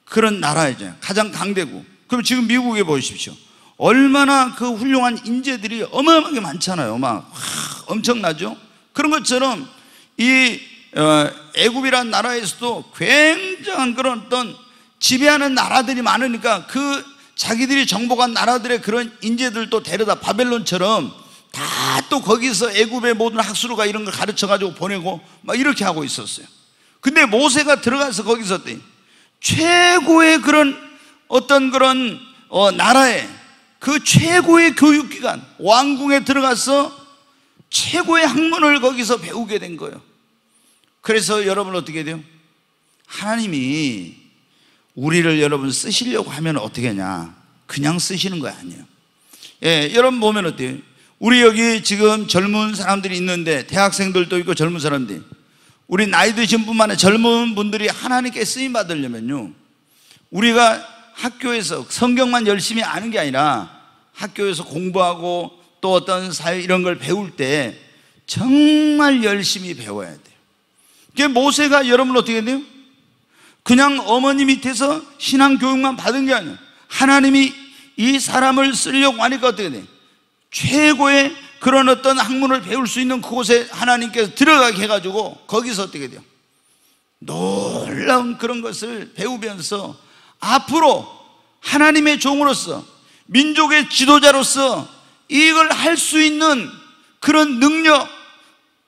그런 나라였잖아요. 가장 강대국. 그럼 지금 미국에 보십시오. 얼마나 그 훌륭한 인재들이 어마어마하게 많잖아요. 막 엄청나죠. 그런 것처럼 이 어, 애굽이란 나라에서도 굉장한 그런 어떤 지배하는 나라들이 많으니까 그 자기들이 정복한 나라들의 그런 인재들도 데려다 바벨론처럼 다 또 거기서 애굽의 모든 학술가 이런 걸 가르쳐 가지고 보내고 막 이렇게 하고 있었어요. 근데 모세가 들어가서 거기서 최고의 그런 어떤 그런 어, 나라에 그 최고의 교육기관, 왕궁에 들어가서 최고의 학문을 거기서 배우게 된 거예요. 그래서 여러분 어떻게 돼요? 하나님이 우리를 여러분 쓰시려고 하면 어떻게 하냐? 그냥 쓰시는 거 아니에요. 예, 여러분 보면 어때요? 우리 여기 지금 젊은 사람들이 있는데 대학생들도 있고 젊은 사람들 이 우리 나이 드신 분만아 젊은 분들이 하나님께 쓰임 받으려면요 우리가 학교에서 성경만 열심히 아는 게 아니라 학교에서 공부하고 또 어떤 사회 이런 걸 배울 때 정말 열심히 배워야 돼요. 그게 모세가 여러분 어떻게 돼요? 그냥 어머니 밑에서 신앙 교육만 받은 게 아니에요. 하나님이 이 사람을 쓰려고 하니까 어떻게 돼 최고의 그런 어떤 학문을 배울 수 있는 그곳에 하나님께서 들어가게 해가지고 거기서 어떻게 돼요? 놀라운 그런 것을 배우면서 앞으로 하나님의 종으로서 민족의 지도자로서 이익을할 수 있는 그런 능력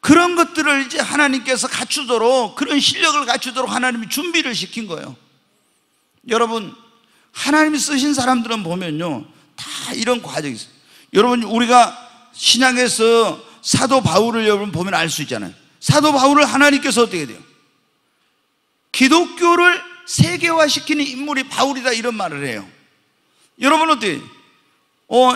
그런 것들을 이제 하나님께서 갖추도록 그런 실력을 갖추도록 하나님이 준비를 시킨 거예요 여러분 하나님이 쓰신 사람들은 보면요 다 이런 과정이 있어요 여러분 우리가 신약에서 사도 바울을 여러분 보면 알 수 있잖아요 사도 바울을 하나님께서 어떻게 돼요? 기독교를 세계화시키는 인물이 바울이다 이런 말을 해요. 여러분 어때? 어,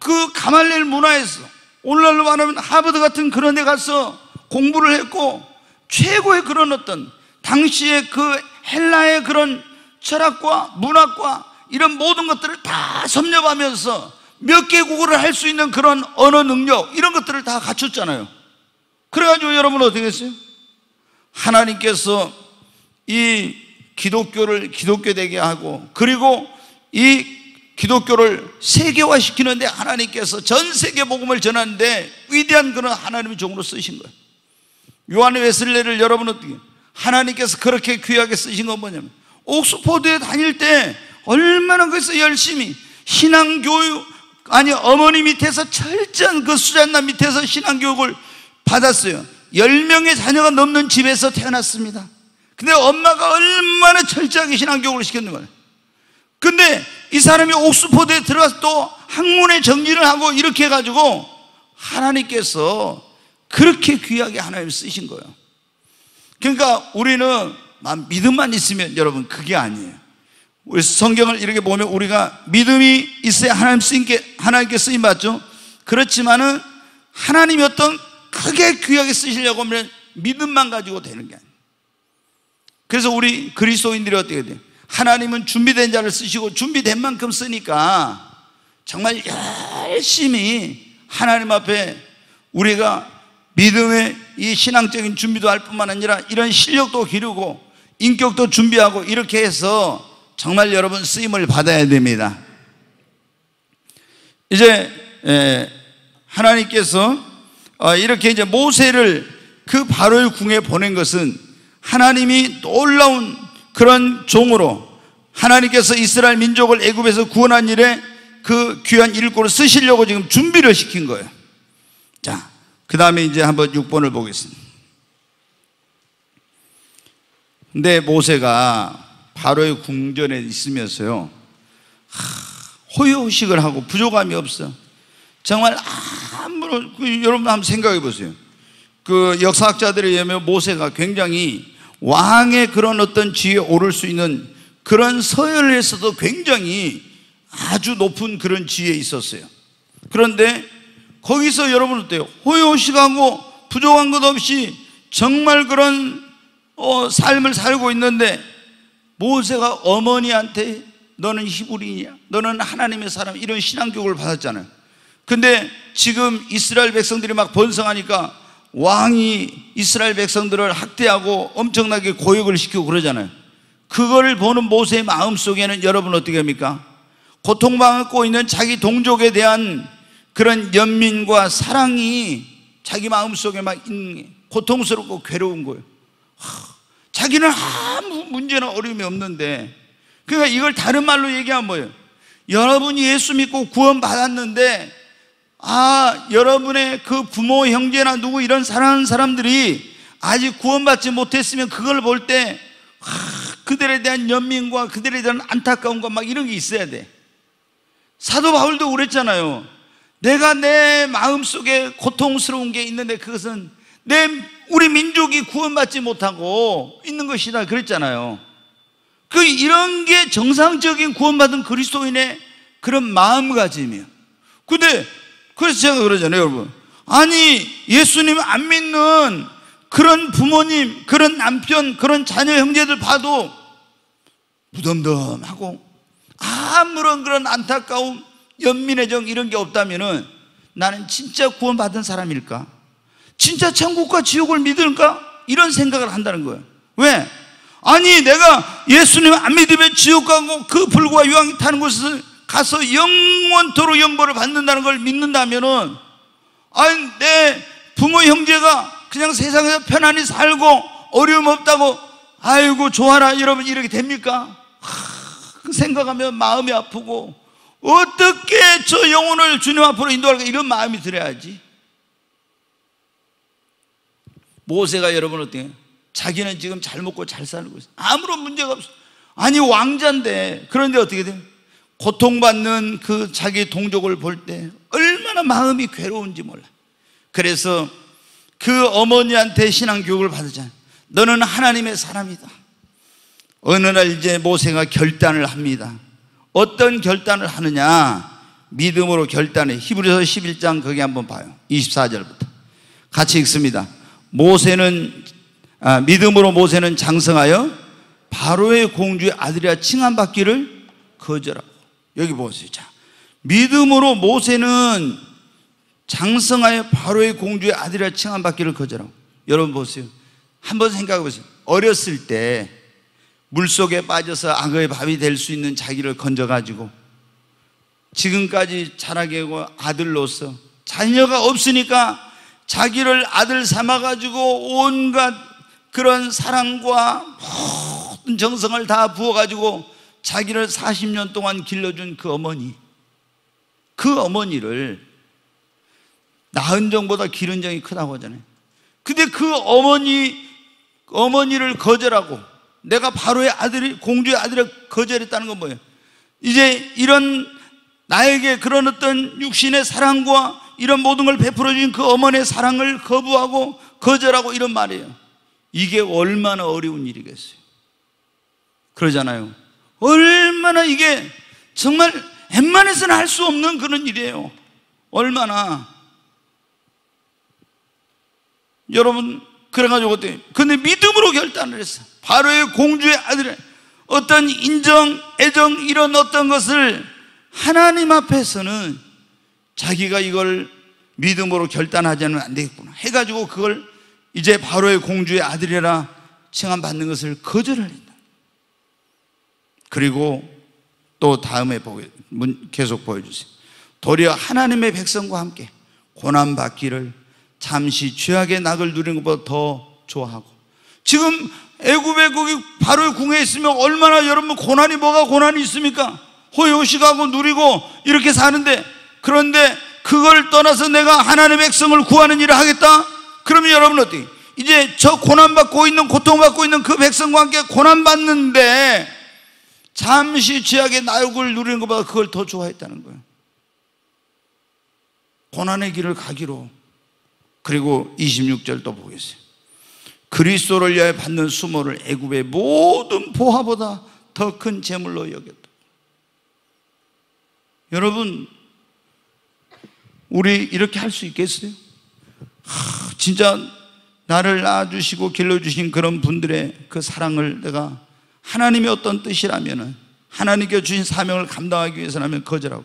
그 가말렐 문화에서 오늘날로 말하면 하버드 같은 그런 데 가서 공부를 했고 최고의 그런 어떤 당시에그 헬라의 그런 철학과 문학과 이런 모든 것들을 다 섭렵하면서 몇 개국어를 할 수 있는 그런 언어 능력 이런 것들을 다 갖췄잖아요. 그래가지고 여러분 어떻게 했어요? 하나님께서 이 기독교를 기독교 되게 하고 그리고 이 기독교를 세계화시키는데 하나님께서 전 세계 복음을 전하는데 위대한 그런 하나님의 종으로 쓰신 거예요. 요한 웨슬레를 여러분 어떻게 하나님께서 그렇게 귀하게 쓰신 건 뭐냐면 옥스포드에 다닐 때 얼마나 그래서 열심히 신앙 교육 아니 어머니 밑에서 철저한 그 수잔나 밑에서 신앙 교육을 받았어요. 10명의 자녀가 넘는 집에서 태어났습니다. 근데 엄마가 얼마나 철저하게 신앙교육을 시켰는 거 근데 이 사람이 옥스퍼드에 들어가서 또 학문의 정리를 하고 이렇게 해가지고 하나님께서 그렇게 귀하게 하나님 쓰신 거예요. 그러니까 우리는 믿음만 있으면 여러분 그게 아니에요. 우리 성경을 이렇게 보면 우리가 믿음이 있어야 하나님 쓰임께 하나님께 쓰임 받죠. 그렇지만은 하나님이 어떤 크게 귀하게 쓰시려고 하면 믿음만 가지고 되는 게 아니에요. 그래서 우리 그리스도인들이 어떻게 돼요? 하나님은 준비된 자를 쓰시고 준비된 만큼 쓰니까 정말 열심히 하나님 앞에 우리가 믿음의 이 신앙적인 준비도 할 뿐만 아니라 이런 실력도 기르고 인격도 준비하고 이렇게 해서 정말 여러분 쓰임을 받아야 됩니다. 이제 예, 하나님께서 어, 이렇게 이제 모세를 그 바로의 궁에 보낸 것은 하나님이 놀라운 그런 종으로 하나님께서 이스라엘 민족을 애굽에서 구원한 일에 그 귀한 일꾼을 쓰시려고 지금 준비를 시킨 거예요. 자, 그 다음에 이제 한번 6번을 보겠습니다. 근데 모세가 바로의 궁전에 있으면서요, 호여호식을 하고 부족함이 없어. 정말 아무런, 그 여러분 한번 생각해 보세요. 그 역사학자들에 의하면 모세가 굉장히 왕의 그런 어떤 지위에 오를 수 있는 그런 서열에서도 굉장히 아주 높은 그런 지위에 있었어요. 그런데 거기서 여러분 어때요? 호요시하고 부족한 것 없이 정말 그런 어, 삶을 살고 있는데 모세가 어머니한테 너는 히브리냐? 너는 하나님의 사람 이런 신앙 교육을 받았잖아요. 근데 지금 이스라엘 백성들이 막 번성하니까 왕이 이스라엘 백성들을 학대하고 엄청나게 고역을 시키고 그러잖아요. 그거 보는 모세의 마음 속에는 여러분 어떻게 합니까? 고통받고 있는 자기 동족에 대한 그런 연민과 사랑이 자기 마음 속에 막 고통스럽고 괴로운 거예요. 자기는 아무 문제나 어려움이 없는데. 그러니까 이걸 다른 말로 얘기하면 뭐예요? 여러분이 예수 믿고 구원받았는데 아, 여러분의 그 부모, 형제나 누구 이런 사랑하는 사람들이 아직 구원받지 못했으면 그걸 볼 때, 그들에 대한 연민과 그들에 대한 안타까움과 막 이런 게 있어야 돼. 사도 바울도 그랬잖아요. 내가 내 마음 속에 고통스러운 게 있는데 그것은 내, 우리 민족이 구원받지 못하고 있는 것이다. 그랬잖아요. 그 이런 게 정상적인 구원받은 그리스도인의 그런 마음가짐이에요. 근데 그래서 제가 그러잖아요, 여러분. 아니, 예수님 안 믿는 그런 부모님, 그런 남편, 그런 자녀 형제들 봐도 무덤덤하고 아무런 그런 안타까움, 연민의 정 이런 게 없다면은 나는 진짜 구원받은 사람일까? 진짜 천국과 지옥을 믿을까? 이런 생각을 한다는 거예요. 왜? 아니, 내가 예수님 안 믿으면 지옥 가고 그 불과 유황이 타는 곳을 가서 영원토록 영벌을 받는다는 걸 믿는다면은 아내 부모 형제가 그냥 세상에서 편안히 살고 어려움 없다고 아이고 좋아라 여러분 이렇게 됩니까? 하, 그 생각하면 마음이 아프고 어떻게 저 영혼을 주님 앞으로 인도할까 이런 마음이 들어야지 모세가 여러분 어때요? 자기는 지금 잘 먹고 잘 살고 있어 아무런 문제가 없어 아니 왕자인데 그런데 어떻게 돼요? 고통받는 그 자기 동족을 볼 때 얼마나 마음이 괴로운지 몰라. 그래서 그 어머니한테 신앙 교육을 받으자 너는 하나님의 사람이다. 어느 날 이제 모세가 결단을 합니다. 어떤 결단을 하느냐? 믿음으로 결단해. 히브리서 11장 거기 한번 봐요. 24절부터. 같이 읽습니다. 모세는 아, 믿음으로 모세는 장성하여 바로의 공주의 아들이라 칭한 받기를 거절하고 여기 보세요. 자, 믿음으로 모세는 장성하여 바로의 공주의 아들이라 칭한 받기를 거절하고 여러분 보세요. 한번 생각해 보세요. 어렸을 때 물속에 빠져서 악어의 밥이 될 수 있는 자기를 건져 가지고 지금까지 자라게고 아들로서 자녀가 없으니까 자기를 아들 삼아 가지고 온갖 그런 사랑과 모든 정성을 다 부어 가지고 자기를 40년 동안 길러준 그 어머니, 그 어머니를 나은 정보다 기른 정이 크다고 하잖아요. 근데 그 어머니, 어머니를 거절하고 내가 바로의 아들이, 공주의 아들을 거절했다는 건 뭐예요? 이제 이런 나에게 그런 어떤 육신의 사랑과 이런 모든 걸 베풀어 준그 어머니의 사랑을 거부하고 거절하고 이런 말이에요. 이게 얼마나 어려운 일이겠어요. 그러잖아요. 얼마나 이게 정말 웬만해서는 할 수 없는 그런 일이에요. 얼마나. 여러분, 그래가지고 어때? 근데 믿음으로 결단을 했어. 바로의 공주의 아들 어떤 인정, 애정, 이런 어떤 것을 하나님 앞에서는 자기가 이걸 믿음으로 결단하자면 안 되겠구나. 해가지고 그걸 이제 바로의 공주의 아들이라 칭함받는 것을 거절을 했다. 그리고 또 다음에 계속 보여주세요. 도리어 하나님의 백성과 함께 고난받기를 잠시 죄악의 낙을 누리는 것보다 더 좋아하고 지금 애굽의 거기 바로 궁에 있으면 얼마나 여러분 고난이 뭐가 고난이 있습니까? 호요식하고 누리고 이렇게 사는데 그런데 그걸 떠나서 내가 하나님의 백성을 구하는 일을 하겠다? 그러면 여러분 어떻게 이제 저 고난받고 있는 고통받고 있는 그 백성과 함께 고난받는데 잠시 죄악의 나욕을 누리는 것보다 그걸 더 좋아했다는 거예요 고난의 길을 가기로 그리고 26절 또 보겠어요 그리스도를 위하여 받는 수모를 애굽의 모든 보화보다 더 큰 재물로 여겼다 여러분 우리 이렇게 할 수 있겠어요? 하, 진짜 나를 낳아주시고 길러주신 그런 분들의 그 사랑을 내가 하나님의 어떤 뜻이라면 하나님께 주신 사명을 감당하기 위해서라면 거절하고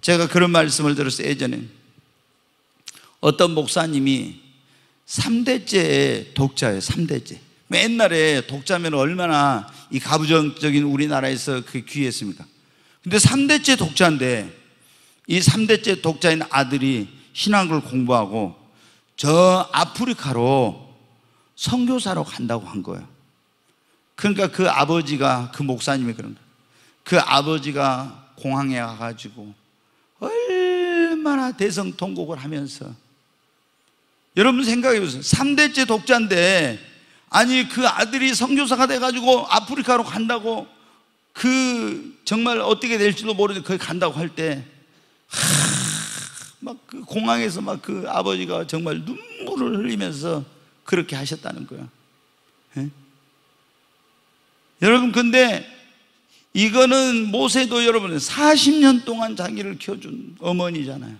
제가 그런 말씀을 들었어요 예전에 어떤 목사님이 3대째 독자예요 3대째 옛날에 독자면 얼마나 이 가부정적인 우리나라에서 그 귀했습니까 근데 3대째 독자인데 이 3대째 독자인 아들이 신앙을 공부하고 저 아프리카로 성교사로 간다고 한 거예요 그러니까 그 아버지가 그 목사님이 그런 거예요. 그 아버지가 공항에 가가지고 얼마나 대성통곡을 하면서 여러분 생각해 보세요. 3대째 독자인데 아니 그 아들이 성교사가 돼가지고 아프리카로 간다고 그 정말 어떻게 될지도 모르는데 거기 간다고 할 때막그 공항에서 막 그 아버지가 정말 눈물을 흘리면서 그렇게 하셨다는 거야. 에? 예? 여러분 근데 이거는 모세도 여러분 40년 동안 자기를 키워준 어머니잖아요.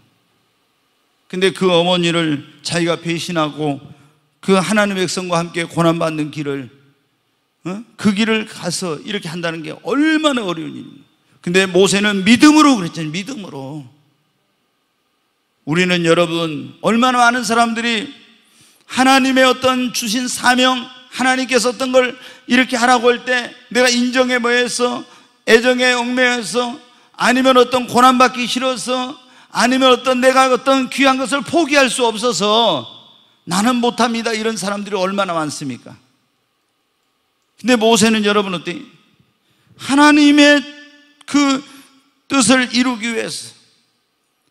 근데 그 어머니를 자기가 배신하고 그 하나님 의 백성과 함께 고난받는 길을 어? 그 길을 가서 이렇게 한다는 게 얼마나 어려운 일입니까? 근데 모세는 믿음으로 그랬잖아요. 믿음으로. 우리는 여러분 얼마나 많은 사람들이 하나님의 어떤 주신 사명 하나님께서 어떤 걸 이렇게 하라고 할 때 내가 인정에 뭐해서 애정에 얽매여서 아니면 어떤 고난받기 싫어서 아니면 어떤 내가 어떤 귀한 것을 포기할 수 없어서 나는 못합니다. 이런 사람들이 얼마나 많습니까? 근데 모세는 여러분 어때? 하나님의 그 뜻을 이루기 위해서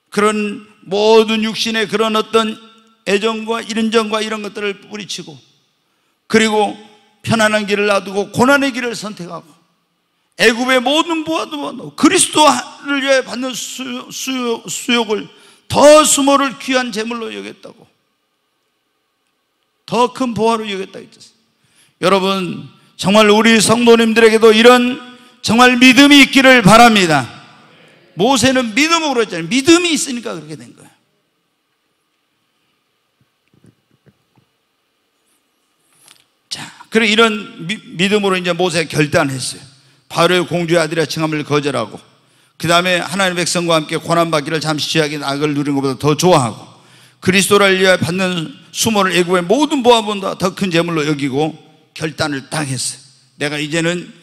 그런 모든 육신의 그런 어떤 애정과 이런정과 이런 것들을 뿌리치고 그리고 편안한 길을 놔두고 고난의 길을 선택하고 애굽의 모든 부하도 그리스도를 위해 받는 수욕, 수욕, 수욕을 더 수모를 귀한 제물로 여겼다고 더 큰 보화로 여겼다 고 했죠. 여러분 정말 우리 성도님들에게도 이런 정말 믿음이 있기를 바랍니다. 모세는 믿음으로 했잖아요. 믿음이 있으니까 그렇게 된 거예요. 그래 이런 미, 믿음으로 이제 모세가 결단했어요. 바로의 공주의 아들이 칭함을 거절하고 그 다음에 하나님의 백성과 함께 고난받기를 잠시 취하긴 악을 누린 것보다 더 좋아하고 그리스도를 위하여 받는 수모를 애굽의 모든 모아본다 더 큰 재물로 여기고 결단을 딱 했어요. 내가 이제는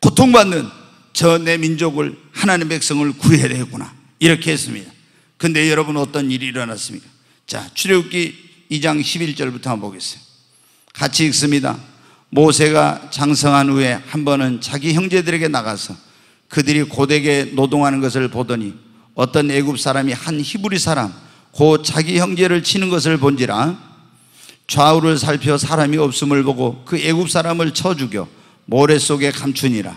고통받는 저 내 민족을 하나님 백성을 구해야 되겠구나 이렇게 했습니다. 근데 여러분 어떤 일이 일어났습니까? 자 출애굽기 2장 11절부터 한번 보겠습니다. 같이 읽습니다. 모세가 장성한 후에 한 번은 자기 형제들에게 나가서 그들이 고되게 노동하는 것을 보더니 어떤 애굽 사람이 한 히브리 사람 곧 자기 형제를 치는 것을 본지라 좌우를 살펴 사람이 없음을 보고 그 애굽 사람을 쳐 죽여 모래 속에 감춘이라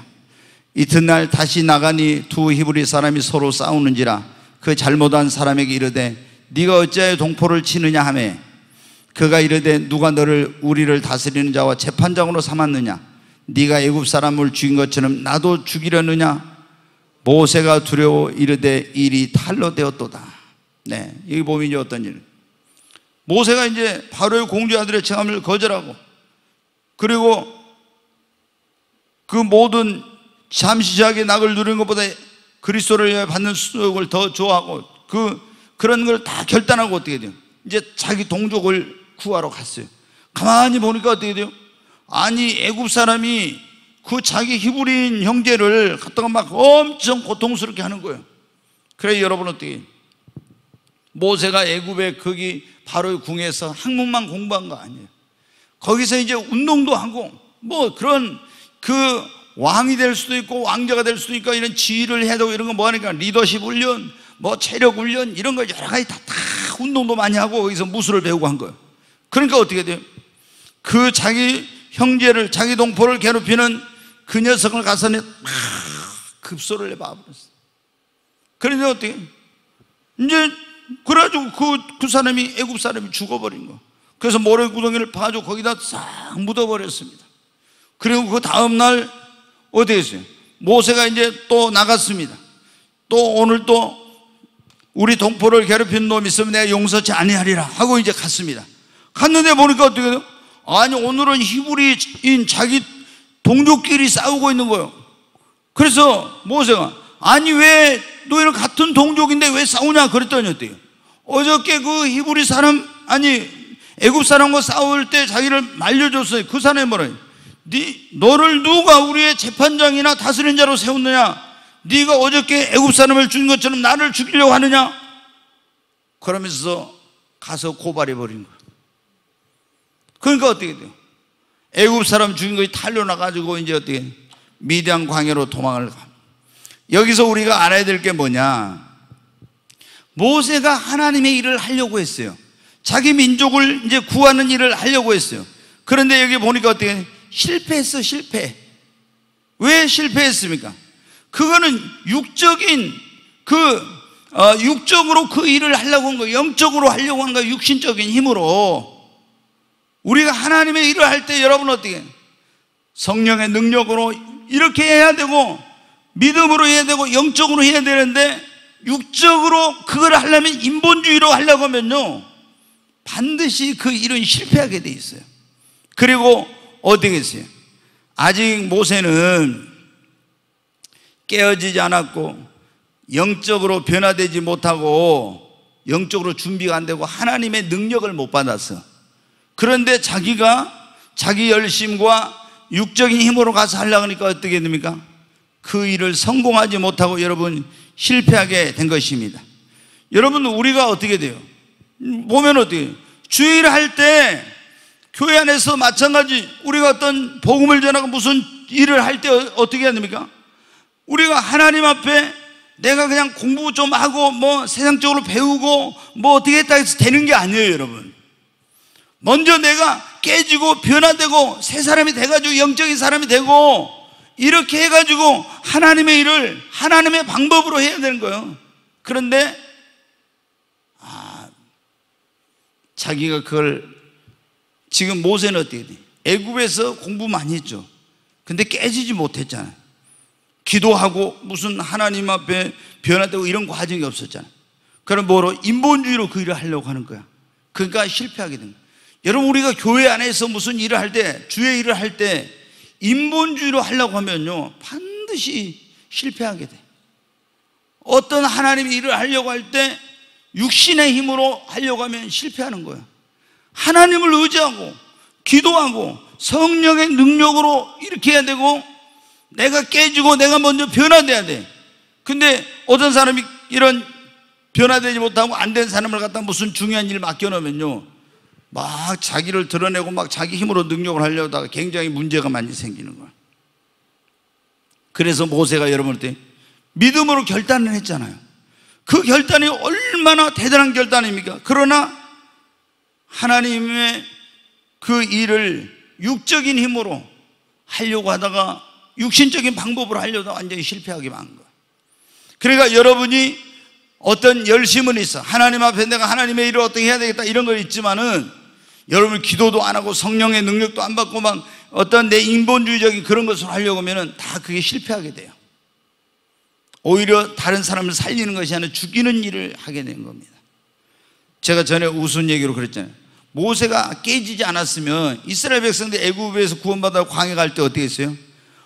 이튿날 다시 나가니 두 히브리 사람이 서로 싸우는지라 그 잘못한 사람에게 이르되 네가 어찌하여 동포를 치느냐 하며 그가 이르되 누가 너를 우리를 다스리는 자와 재판장으로 삼았느냐 네가 애굽 사람을 죽인 것처럼 나도 죽이려느냐 모세가 두려워 이르되 일이 탈로 되었도다 네, 여기 보면 이제 어떤 일 모세가 이제 바로의 공주 아들의 청함을 거절하고 그리고 그 모든 잠시자의 낙을 누리는 것보다 그리스도를 받는 수욕을 더 좋아하고 그 그런 걸 다 결단하고 어떻게 돼요? 이제 자기 동족을 구하러 갔어요 가만히 보니까 어떻게 돼요? 아니 애굽 사람이 그 자기 히브리인 형제를 갖다가 막 엄청 고통스럽게 하는 거예요 그래 여러분 어떻게 모세가 애굽에 거기 바로 궁에서 학문만 공부한 거 아니에요 거기서 이제 운동도 하고 뭐 그런 그 왕이 될 수도 있고 왕자가 될 수도 있고 이런 지휘를 해도 이런 거 뭐 하니까 리더십 훈련 뭐 체력 훈련 이런 걸 여러 가지 다, 다 운동도 많이 하고 거기서 무술을 배우고 한 거예요 그러니까 어떻게 돼요? 그 자기 형제를 자기 동포를 괴롭히는 그 녀석을 가서 막 급소를 해봐버렸어 그런데 어떻게 이제 그래가지고 그, 그 사람이 애굽 사람이 죽어버린 거 그래서 모래구덩이를 파가지고 거기다 싹 묻어버렸습니다 그리고 그 다음날 어디 있어요? 모세가 이제 또 나갔습니다 또 오늘 또 우리 동포를 괴롭힌 놈 있으면 내가 용서치 아니하리라 하고 이제 갔습니다 갔는데 보니까 어떻게 돼요? 아니 오늘은 히브리인 자기 동족끼리 싸우고 있는 거예요 그래서 모세가 뭐 아니 왜 너희는 같은 동족인데 왜 싸우냐 그랬더니 어때요? 어저께 그 히브리 사람 아니 애굽 사람과 싸울 때 자기를 말려줬어요 그 사람이 뭐래요? 네, 너를 누가 우리의 재판장이나 다스린 자로 세웠느냐 네가 어저께 애굽 사람을 죽인 것처럼 나를 죽이려고 하느냐 그러면서 가서 고발해버린 거예요 그러니까 어떻게 돼요? 애굽 사람 죽인 것이 탈려나 가지고 이제 어떻게 미디안 광야로 도망을 가. 여기서 우리가 알아야 될 게 뭐냐? 모세가 하나님의 일을 하려고 했어요. 자기 민족을 이제 구하는 일을 하려고 했어요. 그런데 여기 보니까 어떻게 실패했어, 실패. 왜 실패했습니까? 그거는 육적인 그 어, 육적으로 그 일을 하려고 한거 영적으로 하려고 한거 육신적인 힘으로. 우리가 하나님의 일을 할 때 여러분 어떻게 성령의 능력으로 이렇게 해야 되고 믿음으로 해야 되고 영적으로 해야 되는데 육적으로 그걸 하려면 인본주의로 하려고 하면요 반드시 그 일은 실패하게 돼 있어요 그리고 어떻겠어요? 아직 모세는 깨어지지 않았고 영적으로 변화되지 못하고 영적으로 준비가 안 되고 하나님의 능력을 못 받았어 요 그런데 자기가 자기 열심과 육적인 힘으로 가서 하려고 하니까 어떻게 됩니까? 그 일을 성공하지 못하고 여러분 실패하게 된 것입니다. 여러분 우리가 어떻게 돼요? 보면 어떻게 돼요? 주의할때 교회 안에서 마찬가지 우리가 어떤 복음을 전하고 무슨 일을 할 때 어떻게 해야 됩니까? 우리가 하나님 앞에 내가 그냥 공부 좀 하고 뭐 세상적으로 배우고 뭐 어떻게 했다 해서 되는 게 아니에요 여러분 먼저 내가 깨지고 변화되고 새 사람이 돼가지고 영적인 사람이 되고 이렇게 해가지고 하나님의 일을 하나님의 방법으로 해야 되는 거예요. 그런데 아, 자기가 그걸 지금 모세는 어떻게 돼? 애굽에서 공부 많이 했죠. 근데 깨지지 못했잖아요. 기도하고 무슨 하나님 앞에 변화되고 이런 과정이 없었잖아요. 그럼 뭐로 인본주의로 그 일을 하려고 하는 거야. 그러니까 실패하게 된 거야. 여러분 우리가 교회 안에서 무슨 일을 할 때 주의 일을 할 때 인본주의로 하려고 하면요 반드시 실패하게 돼. 어떤 하나님의 일을 하려고 할 때 육신의 힘으로 하려고 하면 실패하는 거야. 하나님을 의지하고 기도하고 성령의 능력으로 이렇게 해야 되고 내가 깨지고 내가 먼저 변화돼야 돼. 근데 어떤 사람이 이런 변화되지 못하고 안 된 사람을 갖다 무슨 중요한 일 맡겨놓으면요. 막 자기를 드러내고 막 자기 힘으로 능력을 하려다가 굉장히 문제가 많이 생기는 거예요. 그래서 모세가 여러분 때 믿음으로 결단을 했잖아요. 그 결단이 얼마나 대단한 결단입니까? 그러나 하나님의 그 일을 육적인 힘으로 하려고 하다가 육신적인 방법으로 하려다 완전히 실패하게 만거예 그러니까 여러분이 어떤 열심은 있어. 하나님 앞에 내가 하나님의 일을 어떻게 해야 되겠다 이런 거 있지만은 여러분 기도도 안 하고 성령의 능력도 안 받고 막 어떤 내 인본주의적인 그런 것을 하려고 하면 다 그게 실패하게 돼요. 오히려 다른 사람을 살리는 것이 아니라 죽이는 일을 하게 된 겁니다. 제가 전에 우스운 얘기로 그랬잖아요. 모세가 깨지지 않았으면 이스라엘 백성들 애굽에서 구원받아 광해 갈 때 어떻게 했어요?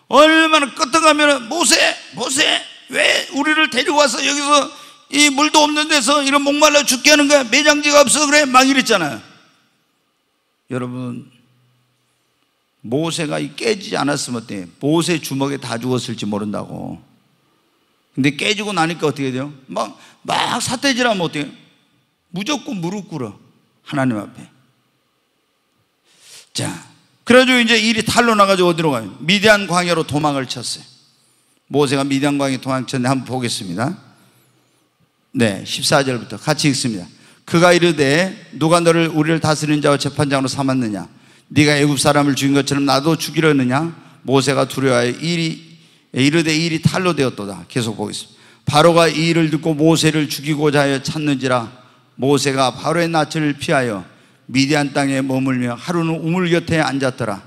얼마나 끄떡하면 모세, 모세, 왜 우리를 데리고 와서 여기서 이 물도 없는 데서 이런 목말라 죽게 하는 거야? 매장지가 없어 그래? 막 이랬잖아요. 여러분 모세가 깨지지 않았으면 어때? 모세 주먹에 다 죽었을지 모른다고. 근데 깨지고 나니까 어떻게 돼요? 막, 막 사태질하면 어때요? 무조건 무릎 꿇어. 하나님 앞에. 자. 그래가지고 이제 일이 탈로 나가지고 어디로 가요? 미대한 광야로 도망을 쳤어요. 모세가 미대한 광야에 도망쳤는데 한번 보겠습니다. 네. 14절부터 같이 읽습니다. 그가 이르되 누가 너를 우리를 다스리는 자와 재판장으로 삼았느냐 네가 애굽 사람을 죽인 것처럼 나도 죽이려느냐 모세가 두려워하여 일이 이르되 일이 탈로 되었도다 계속 보겠습니다 바로가 이 일을 듣고 모세를 죽이고자 하여 찾는지라 모세가 바로의 낯을 피하여 미디안 땅에 머물며 하루는 우물 곁에 앉았더라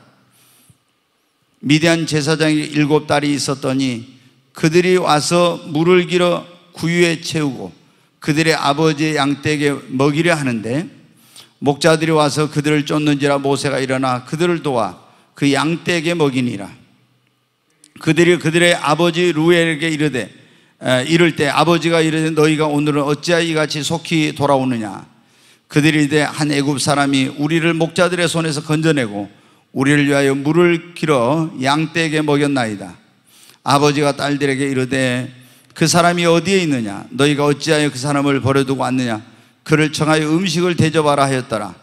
미디안 제사장의 일곱 딸이 있었더니 그들이 와서 물을 길어 구유에 채우고 그들의 아버지의 양떼에게 먹이려 하는데 목자들이 와서 그들을 쫓는지라 모세가 일어나 그들을 도와 그 양떼에게 먹이니라. 그들이 그들의 아버지 루엘에게 이르되 이럴 때 아버지가 이르되 너희가 오늘은 어찌하여 이같이 속히 돌아오느냐 그들이 이르되한 애굽 사람이 우리를 목자들의 손에서 건져내고 우리를 위하여 물을 길어 양떼에게 먹였나이다 아버지가 딸들에게 이르되 그 사람이 어디에 있느냐? 너희가 어찌하여 그 사람을 버려두고 왔느냐? 그를 청하여 음식을 대접하라 하였더라.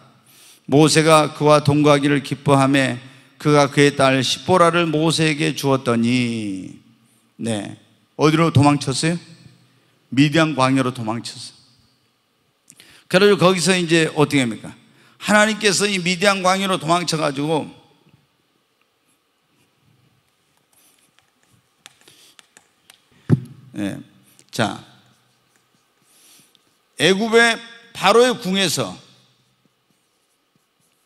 모세가 그와 동거하기를 기뻐함에 그가 그의 딸 십보라를 모세에게 주었더니 네. 어디로 도망쳤어요? 미디안 광야로 도망쳤어요. 그래서 거기서 이제 어떻게 합니까? 하나님께서 이 미디안 광야로 도망쳐 가지고 예. 자, 애굽의 바로의 궁에서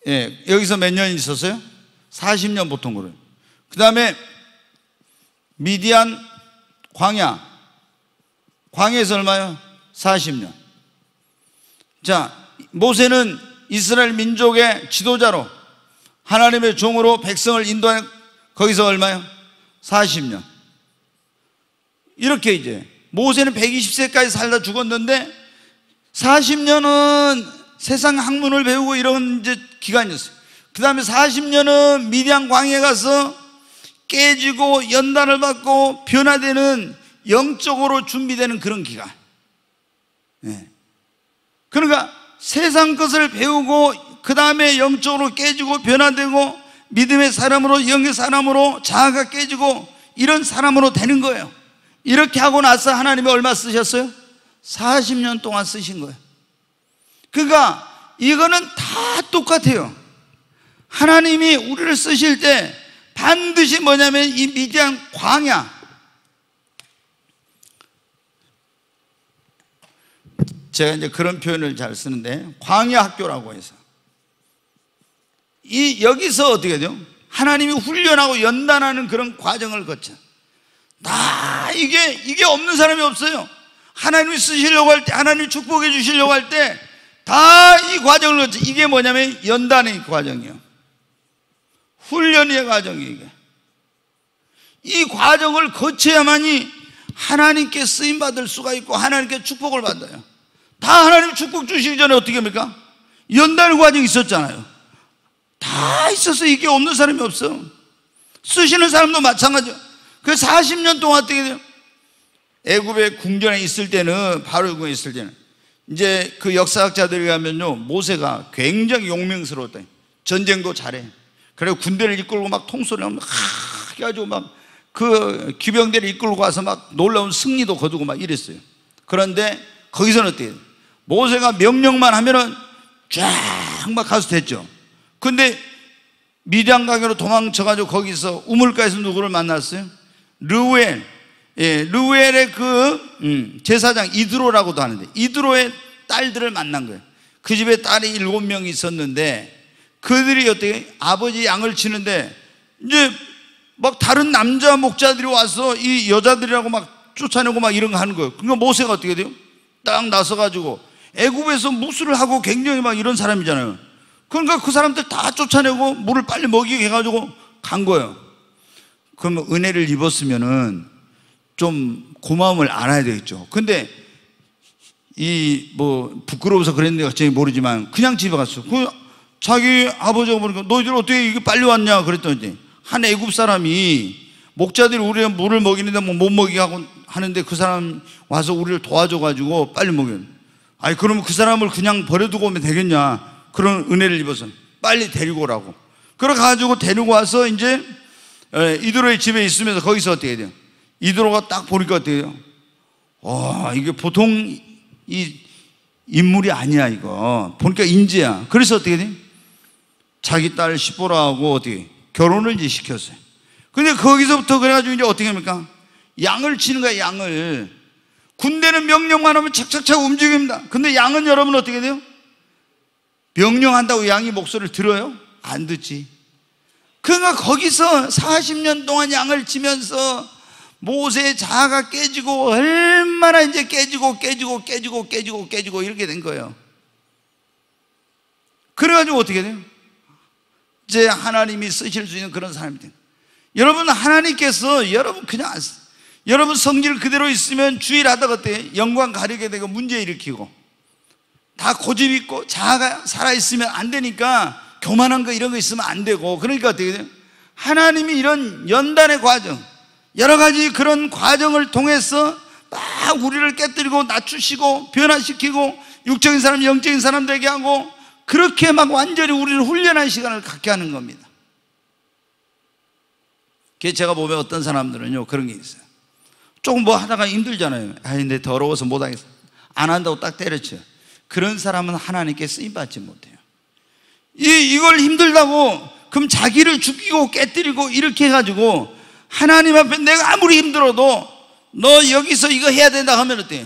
예, 여기서 몇 년 있었어요? 40년 보통 그래요. 그 다음에 미디안 광야. 광야에서 얼마요? 40년. 자, 모세는 이스라엘 민족의 지도자로 하나님의 종으로 백성을 인도한 거기서 얼마요? 40년. 이렇게 이제 모세는 120세까지 살다 죽었는데 40년은 세상 학문을 배우고 이런 이제 기간이었어요. 그 다음에 40년은 미디안 광해 가서 깨지고 연단을 받고 변화되는 영적으로 준비되는 그런 기간. 네. 그러니까 세상 것을 배우고 그 다음에 영적으로 깨지고 변화되고 믿음의 사람으로 영의 사람으로 자아가 깨지고 이런 사람으로 되는 거예요. 이렇게 하고 나서 하나님이 얼마 쓰셨어요? 40년 동안 쓰신 거예요. 그러니까 이거는 다 똑같아요. 하나님이 우리를 쓰실 때 반드시 뭐냐면 이 미디안 광야 제가 이제 그런 표현을 잘 쓰는데 광야 학교라고 해서 이 여기서 어떻게 돼요? 하나님이 훈련하고 연단하는 그런 과정을 거쳐 다 이게 이게 없는 사람이 없어요. 하나님이 쓰시려고 할 때, 하나님이 축복해 주시려고 할 때 다 이 과정을 거치. 이게 뭐냐면 연단의 과정이요. 훈련의 과정이 이게. 이 과정을 거쳐야만이 하나님께 쓰임 받을 수가 있고 하나님께 축복을 받아요. 다 하나님 축복 주시기 전에 어떻게 합니까? 연단 과정 있었잖아요. 다있어요 이게 없는 사람이 없어. 쓰시는 사람도 마찬가지요 그 40년 동안 어떻게 돼요? 애굽의 궁전에 있을 때는 바로 궁에 있을 때는 이제 그 역사학자들이 가면요 모세가 굉장히 용맹스러웠다. 전쟁도 잘해. 그리고 군대를 이끌고 막통솔하막 해가지고 막그 기병대를 이끌고 가서막 놀라운 승리도 거두고 막 이랬어요. 그런데 거기서는 어때요? 모세가 명령만 하면은 쫙 막 가서 됐죠. 근데 미량 가게로 도망쳐가지고 거기서 우물가에서 누구를 만났어요? 르웰 예, 르웰의그 음, 제사장 이드로라고도 하는데 이드로의 딸들을 만난 거예요. 그 집에 딸이 일곱 명이 있었는데 그들이 어떻게 아버지 양을 치는데 이제 막 다른 남자 목자들이 와서 이 여자들이라고 막 쫓아내고 막 이런 거 하는 거예요. 그러니까 모세가 어떻게 돼요? 딱 나서가지고 애굽에서 무술을 하고 굉장히 막 이런 사람이잖아요. 그러니까 그 사람들 다 쫓아내고 물을 빨리 먹이게 해가지고 간 거예요. 그러면 은혜를 입었으면은 좀 고마움을 알아야 되겠죠. 근데 이 뭐 부끄러워서 그랬는데 갑자기 모르지만 그냥 집에 갔어. 그 자기 아버지가 보니까 너희들 어떻게 이게 빨리 왔냐 그랬더니 한 애굽 사람이 목자들이 우리가 물을 먹이는데 뭐못 먹이게 하고 하는데 그 사람 와서 우리를 도와줘가지고 빨리 먹여. 아니 그러면 그 사람을 그냥 버려두고 오면 되겠냐? 그런 은혜를 입어서 빨리 데리고 오라고. 그래 가지고 데리고 와서 이제 예, 이드로의 집에 있으면서 거기서 어떻게 돼요? 이드로가 딱 보니까 어떻게 돼요? 와, 이게 보통 이 인물이 아니야, 이거. 보니까 인재야. 그래서 어떻게 돼? 자기 딸 시보라하고 어떻게 결혼을 이제 시켰어요. 근데 거기서부터 그래가지고 이제 어떻게 합니까? 양을 치는 거야, 양을. 군대는 명령만 하면 착착착 움직입니다. 근데 양은 여러분 어떻게 돼요? 명령한다고 양이 목소리를 들어요? 안 듣지. 그러니까 거기서 40년 동안 양을 치면서 모세의 자아가 깨지고 얼마나 이제 깨지고 깨지고 깨지고 깨지고 깨지고 이렇게 된 거예요. 그래가지고 어떻게 돼요? 이제 하나님이 쓰실 수 있는 그런 사람이 된 여러분 하나님께서 여러분 그냥 여러분 성질 그대로 있으면 주일하다 그때 영광 가리게 되고 문제 일으키고 다 고집 있고 자아가 살아있으면 안 되니까 교만한 거 이런 거 있으면 안 되고 그러니까 어떻게 돼요? 하나님이 이런 연단의 과정 여러 가지 그런 과정을 통해서 막 우리를 깨뜨리고 낮추시고 변화시키고 육적인 사람 영적인 사람 되게 하고 그렇게 막 완전히 우리를 훈련한 시간을 갖게 하는 겁니다 제가 보면 어떤 사람들은요 그런 게 있어요 조금 뭐 하다가 힘들잖아요 아니 근데 더러워서 못하겠어 안 한다고 딱 때려쳐 그런 사람은 하나님께 쓰임받지 못해요 이, 이걸 힘들다고 그럼 자기를 죽이고 깨뜨리고 이렇게 해가지고 하나님 앞에 내가 아무리 힘들어도 너 여기서 이거 해야 된다 하면 어때?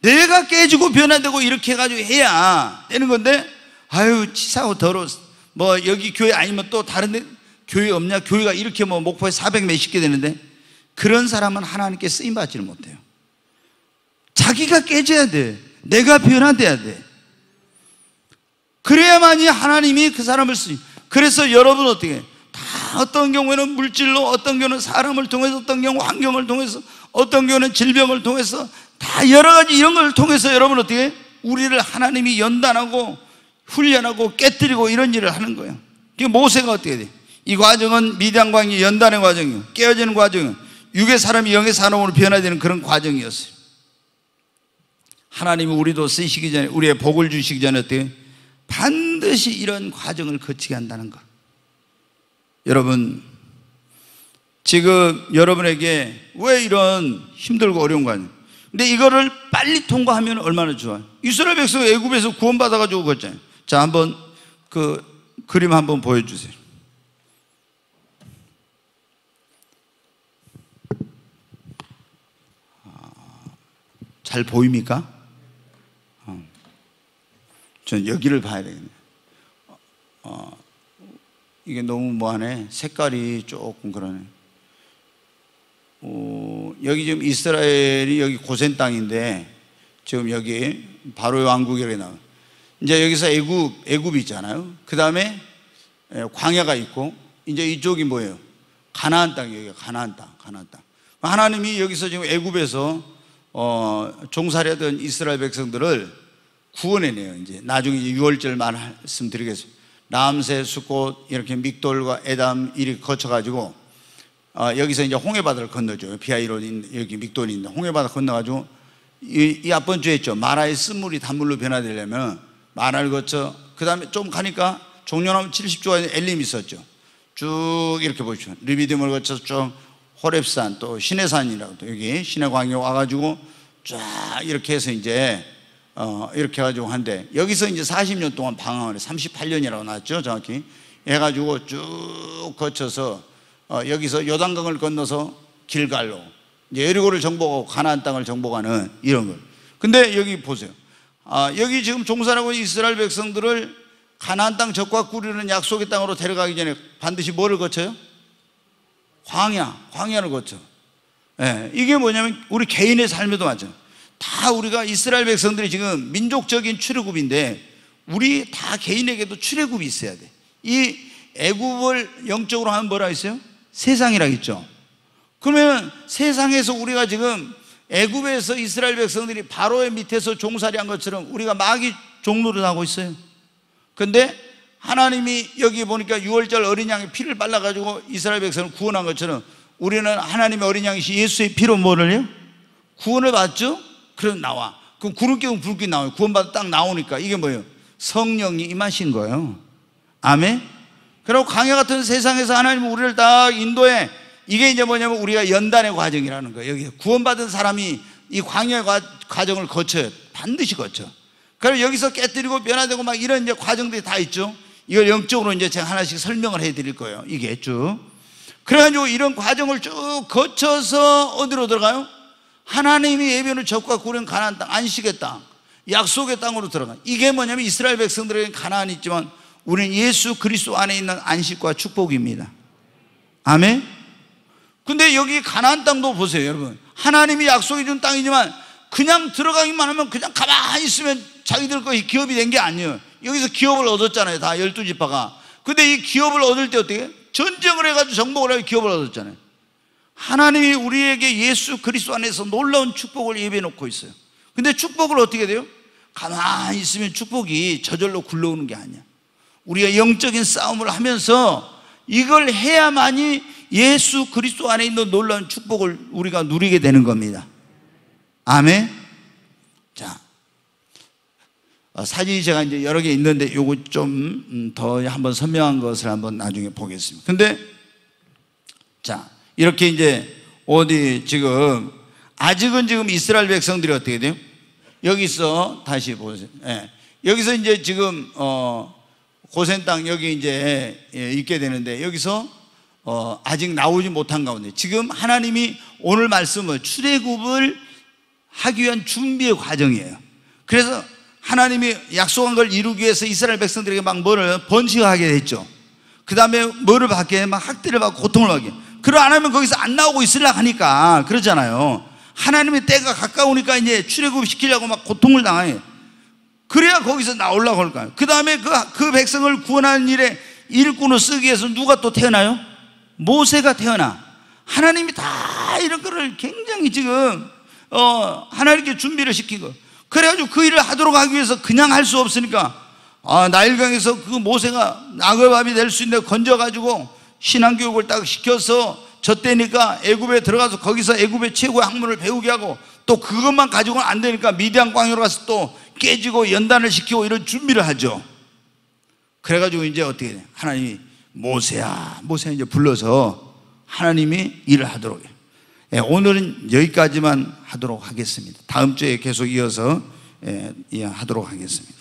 내가 깨지고 변화되고 이렇게 해가지고 해야 되는 건데 아유 치사하고 더러워 뭐 여기 교회 아니면 또 다른 데 교회 없냐? 교회가 이렇게 뭐 목포에 400 몇 십 개 되는데 그런 사람은 하나님께 쓰임 받지를 못해요. 자기가 깨져야 돼. 내가 변화돼야 돼. 그래야만이 하나님이 그 사람을 쓰니. 그래서 여러분 어떻게 다 어떤 경우에는 물질로, 어떤 경우는 사람을 통해서, 어떤 경우 환경을 통해서, 어떤 경우는 질병을 통해서 다 여러 가지 이런 걸 통해서 여러분 어떻게 우리를 하나님이 연단하고 훈련하고 깨뜨리고 이런 일을 하는 거예요. 그게 모세가 어떻게 돼? 이 과정은 미디안광이 연단의 과정이요. 깨어지는 과정이요. 육의 사람이 영의 사람으로 변화되는 그런 과정이었어요. 하나님이 우리도 쓰시기 전에 우리의 복을 주시기 전에 어떻게 반드시 이런 과정을 거치게 한다는 것. 여러분, 지금 여러분에게 왜 이런 힘들고 어려운 거 아니에요? 근데 이거를 빨리 통과하면 얼마나 좋아요. 이스라엘 백성 애굽에서 구원받아가지고 그랬잖아요. 자, 한번 그 그림 한번 보여주세요. 아, 잘 보입니까? 전 여기를 봐야 되겠네요. 어, 이게 너무 뭐하네. 색깔이 조금 그러네. 어, 여기 지금 이스라엘이 여기 고센 땅인데 지금 여기 바로의 왕국이라고 나와. 이제 여기서 애굽, 애굽이 있잖아요. 그 다음에 예, 광야가 있고 이제 이쪽이 뭐예요? 가나안 땅 여기 가나안 땅, 가나안 땅. 하나님이 여기서 지금 애굽에서 어, 종살이하던 이스라엘 백성들을 구원해내요. 이제 나중에 6월절 말씀드리겠습니다. 남세, 수꽃 이렇게 믹돌과 에담 이리 거쳐가지고 어, 여기서 이제 홍해바다를 건너죠 비아이로 여기 믹돌이 있는데 홍해바다 건너가지고 이, 이 앞번 주에 있죠 마라의 쓴물이 단물로 변화되려면 마라를 거쳐 그 다음에 좀 가니까 종려나무 70조가 엘림이 있었죠. 쭉 이렇게 보시죠. 리비딤을 거쳐서 쭉 호랩산 또 신해산이라고 또 여기 신해광역 와가지고 쫙 이렇게 해서 이제 어, 이렇게 해가지고 한데 여기서 이제 40년 동안 방황을 해 38년이라고 나왔죠 정확히 해가지고 쭉 거쳐서 어, 여기서 요단강을 건너서 길갈로 예리고를 정복하고 가나안 땅을 정복하는 이런 걸 근데 여기 보세요 아, 여기 지금 종살하고 이스라엘 백성들을 가나안 땅 적과 꾸리는 약속의 땅으로 데려가기 전에 반드시 뭐를 거쳐요? 광야, 광야를 거쳐 예, 이게 뭐냐면 우리 개인의 삶에도 맞아요 다 우리가 이스라엘 백성들이 지금 민족적인 출애굽인데 우리 다 개인에게도 출애굽이 있어야 돼. 이 애굽을 영적으로 하면 뭐라 했어요? 세상이라겠죠. 그러면 세상에서 우리가 지금 애굽에서 이스라엘 백성들이 바로의 밑에서 종살이한 것처럼 우리가 마귀 종로를 하고 있어요. 근데 하나님이 여기 보니까 6월절 어린 양의 피를 발라 가지고 이스라엘 백성을 구원한 것처럼 우리는 하나님의 어린 양이시 예수의 피로 뭐를요? 해 구원을 받죠? 그래서 나와. 그럼 구름 끼고 불끼 나와요. 구원받아 딱 나오니까 이게 뭐예요? 성령이 임하신 거예요. 아멘? 그리고 강야 같은 세상에서 하나님은 우리를 딱 인도해. 이게 이제 뭐냐면 우리가 연단의 과정이라는 거예요. 여기 구원받은 사람이 이 광야의 과정을 거쳐요. 반드시 거쳐. 그럼 여기서 깨뜨리고 변화되고 막 이런 이제 과정들이 다 있죠. 이걸 영적으로 이제 제가 하나씩 설명을 해 드릴 거예요. 이게 쭉. 그래가지고 이런 과정을 쭉 거쳐서 어디로 들어가요? 하나님이 예비하는 적과 구련가난안 땅, 안식의 땅, 약속의 땅으로 들어가. 이게 뭐냐면 이스라엘 백성들에게 가난이 있지만 우리는 예수 그리스도 안에 있는 안식과 축복입니다. 아멘. 근데 여기 가난안 땅도 보세요, 여러분. 하나님이 약속해 준 땅이지만 그냥 들어가기만 하면 그냥 가만히 있으면 자기들 거 기업이 된 게 아니에요. 여기서 기업을 얻었잖아요. 다 열두 지파가. 근데 이 기업을 얻을 때 어떻게? 전쟁을 해가지고 정복을 하고 기업을 얻었잖아요. 하나님이 우리에게 예수 그리스도 안에서 놀라운 축복을 예배해 놓고 있어요. 근데 축복을 어떻게 돼요? 가만히 있으면 축복이 저절로 굴러오는 게 아니야. 우리가 영적인 싸움을 하면서 이걸 해야만이 예수 그리스도 안에 있는 놀라운 축복을 우리가 누리게 되는 겁니다. 아멘. 자. 어, 사진이 제가 이제 여러 개 있는데 요거 좀더 음, 한번 선명한 것을 한번 나중에 보겠습니다. 근데 자, 이렇게 이제 어디 지금 아직은 지금 이스라엘 백성들이 어떻게 돼요? 여기서 다시 보세요. 예. 여기서 이제 지금 어 고센 땅 여기 이제 예, 있게 되는데 여기서 어 아직 나오지 못한 가운데 지금 하나님이 오늘 말씀을 출애굽을 하기 위한 준비의 과정이에요. 그래서 하나님이 약속한 걸 이루기 위해서 이스라엘 백성들에게 막 뭐를 번식하게 했죠. 그 다음에 뭐를 받게 막 학대를 받고 고통을 받게. 그러 안 하면 거기서 안 나오고 있으려 고 하니까 그러잖아요. 하나님의 때가 가까우니까 이제 출애굽 시키려고 막 고통을 당해. 그래야 거기서 나올라고 할까요? 그 다음에 그, 그 백성을 구원하 일에 일꾼을 쓰기 위해서 누가 또 태어나요? 모세가 태어나. 하나님이 다 이런 거를 굉장히 지금, 어, 하나님께 준비를 시키고. 그래가지고 그 일을 하도록 하기 위해서 그냥 할 수 없으니까, 아, 나일강에서 그 모세가 악어밥이 될 수 있는 건져가지고 신앙 교육을 딱 시켜서 저 때니까 애굽에 들어가서 거기서 애굽의 최고의 학문을 배우게 하고 또 그것만 가지고는 안 되니까 미디안 광야로 가서 또 깨지고 연단을 시키고 이런 준비를 하죠. 그래가지고 이제 어떻게 돼? 하나님이 모세야, 모세 이제 불러서 하나님이 일을 하도록 해요. 예, 오늘은 여기까지만 하도록 하겠습니다. 다음 주에 계속 이어서 예, 예, 하도록 하겠습니다.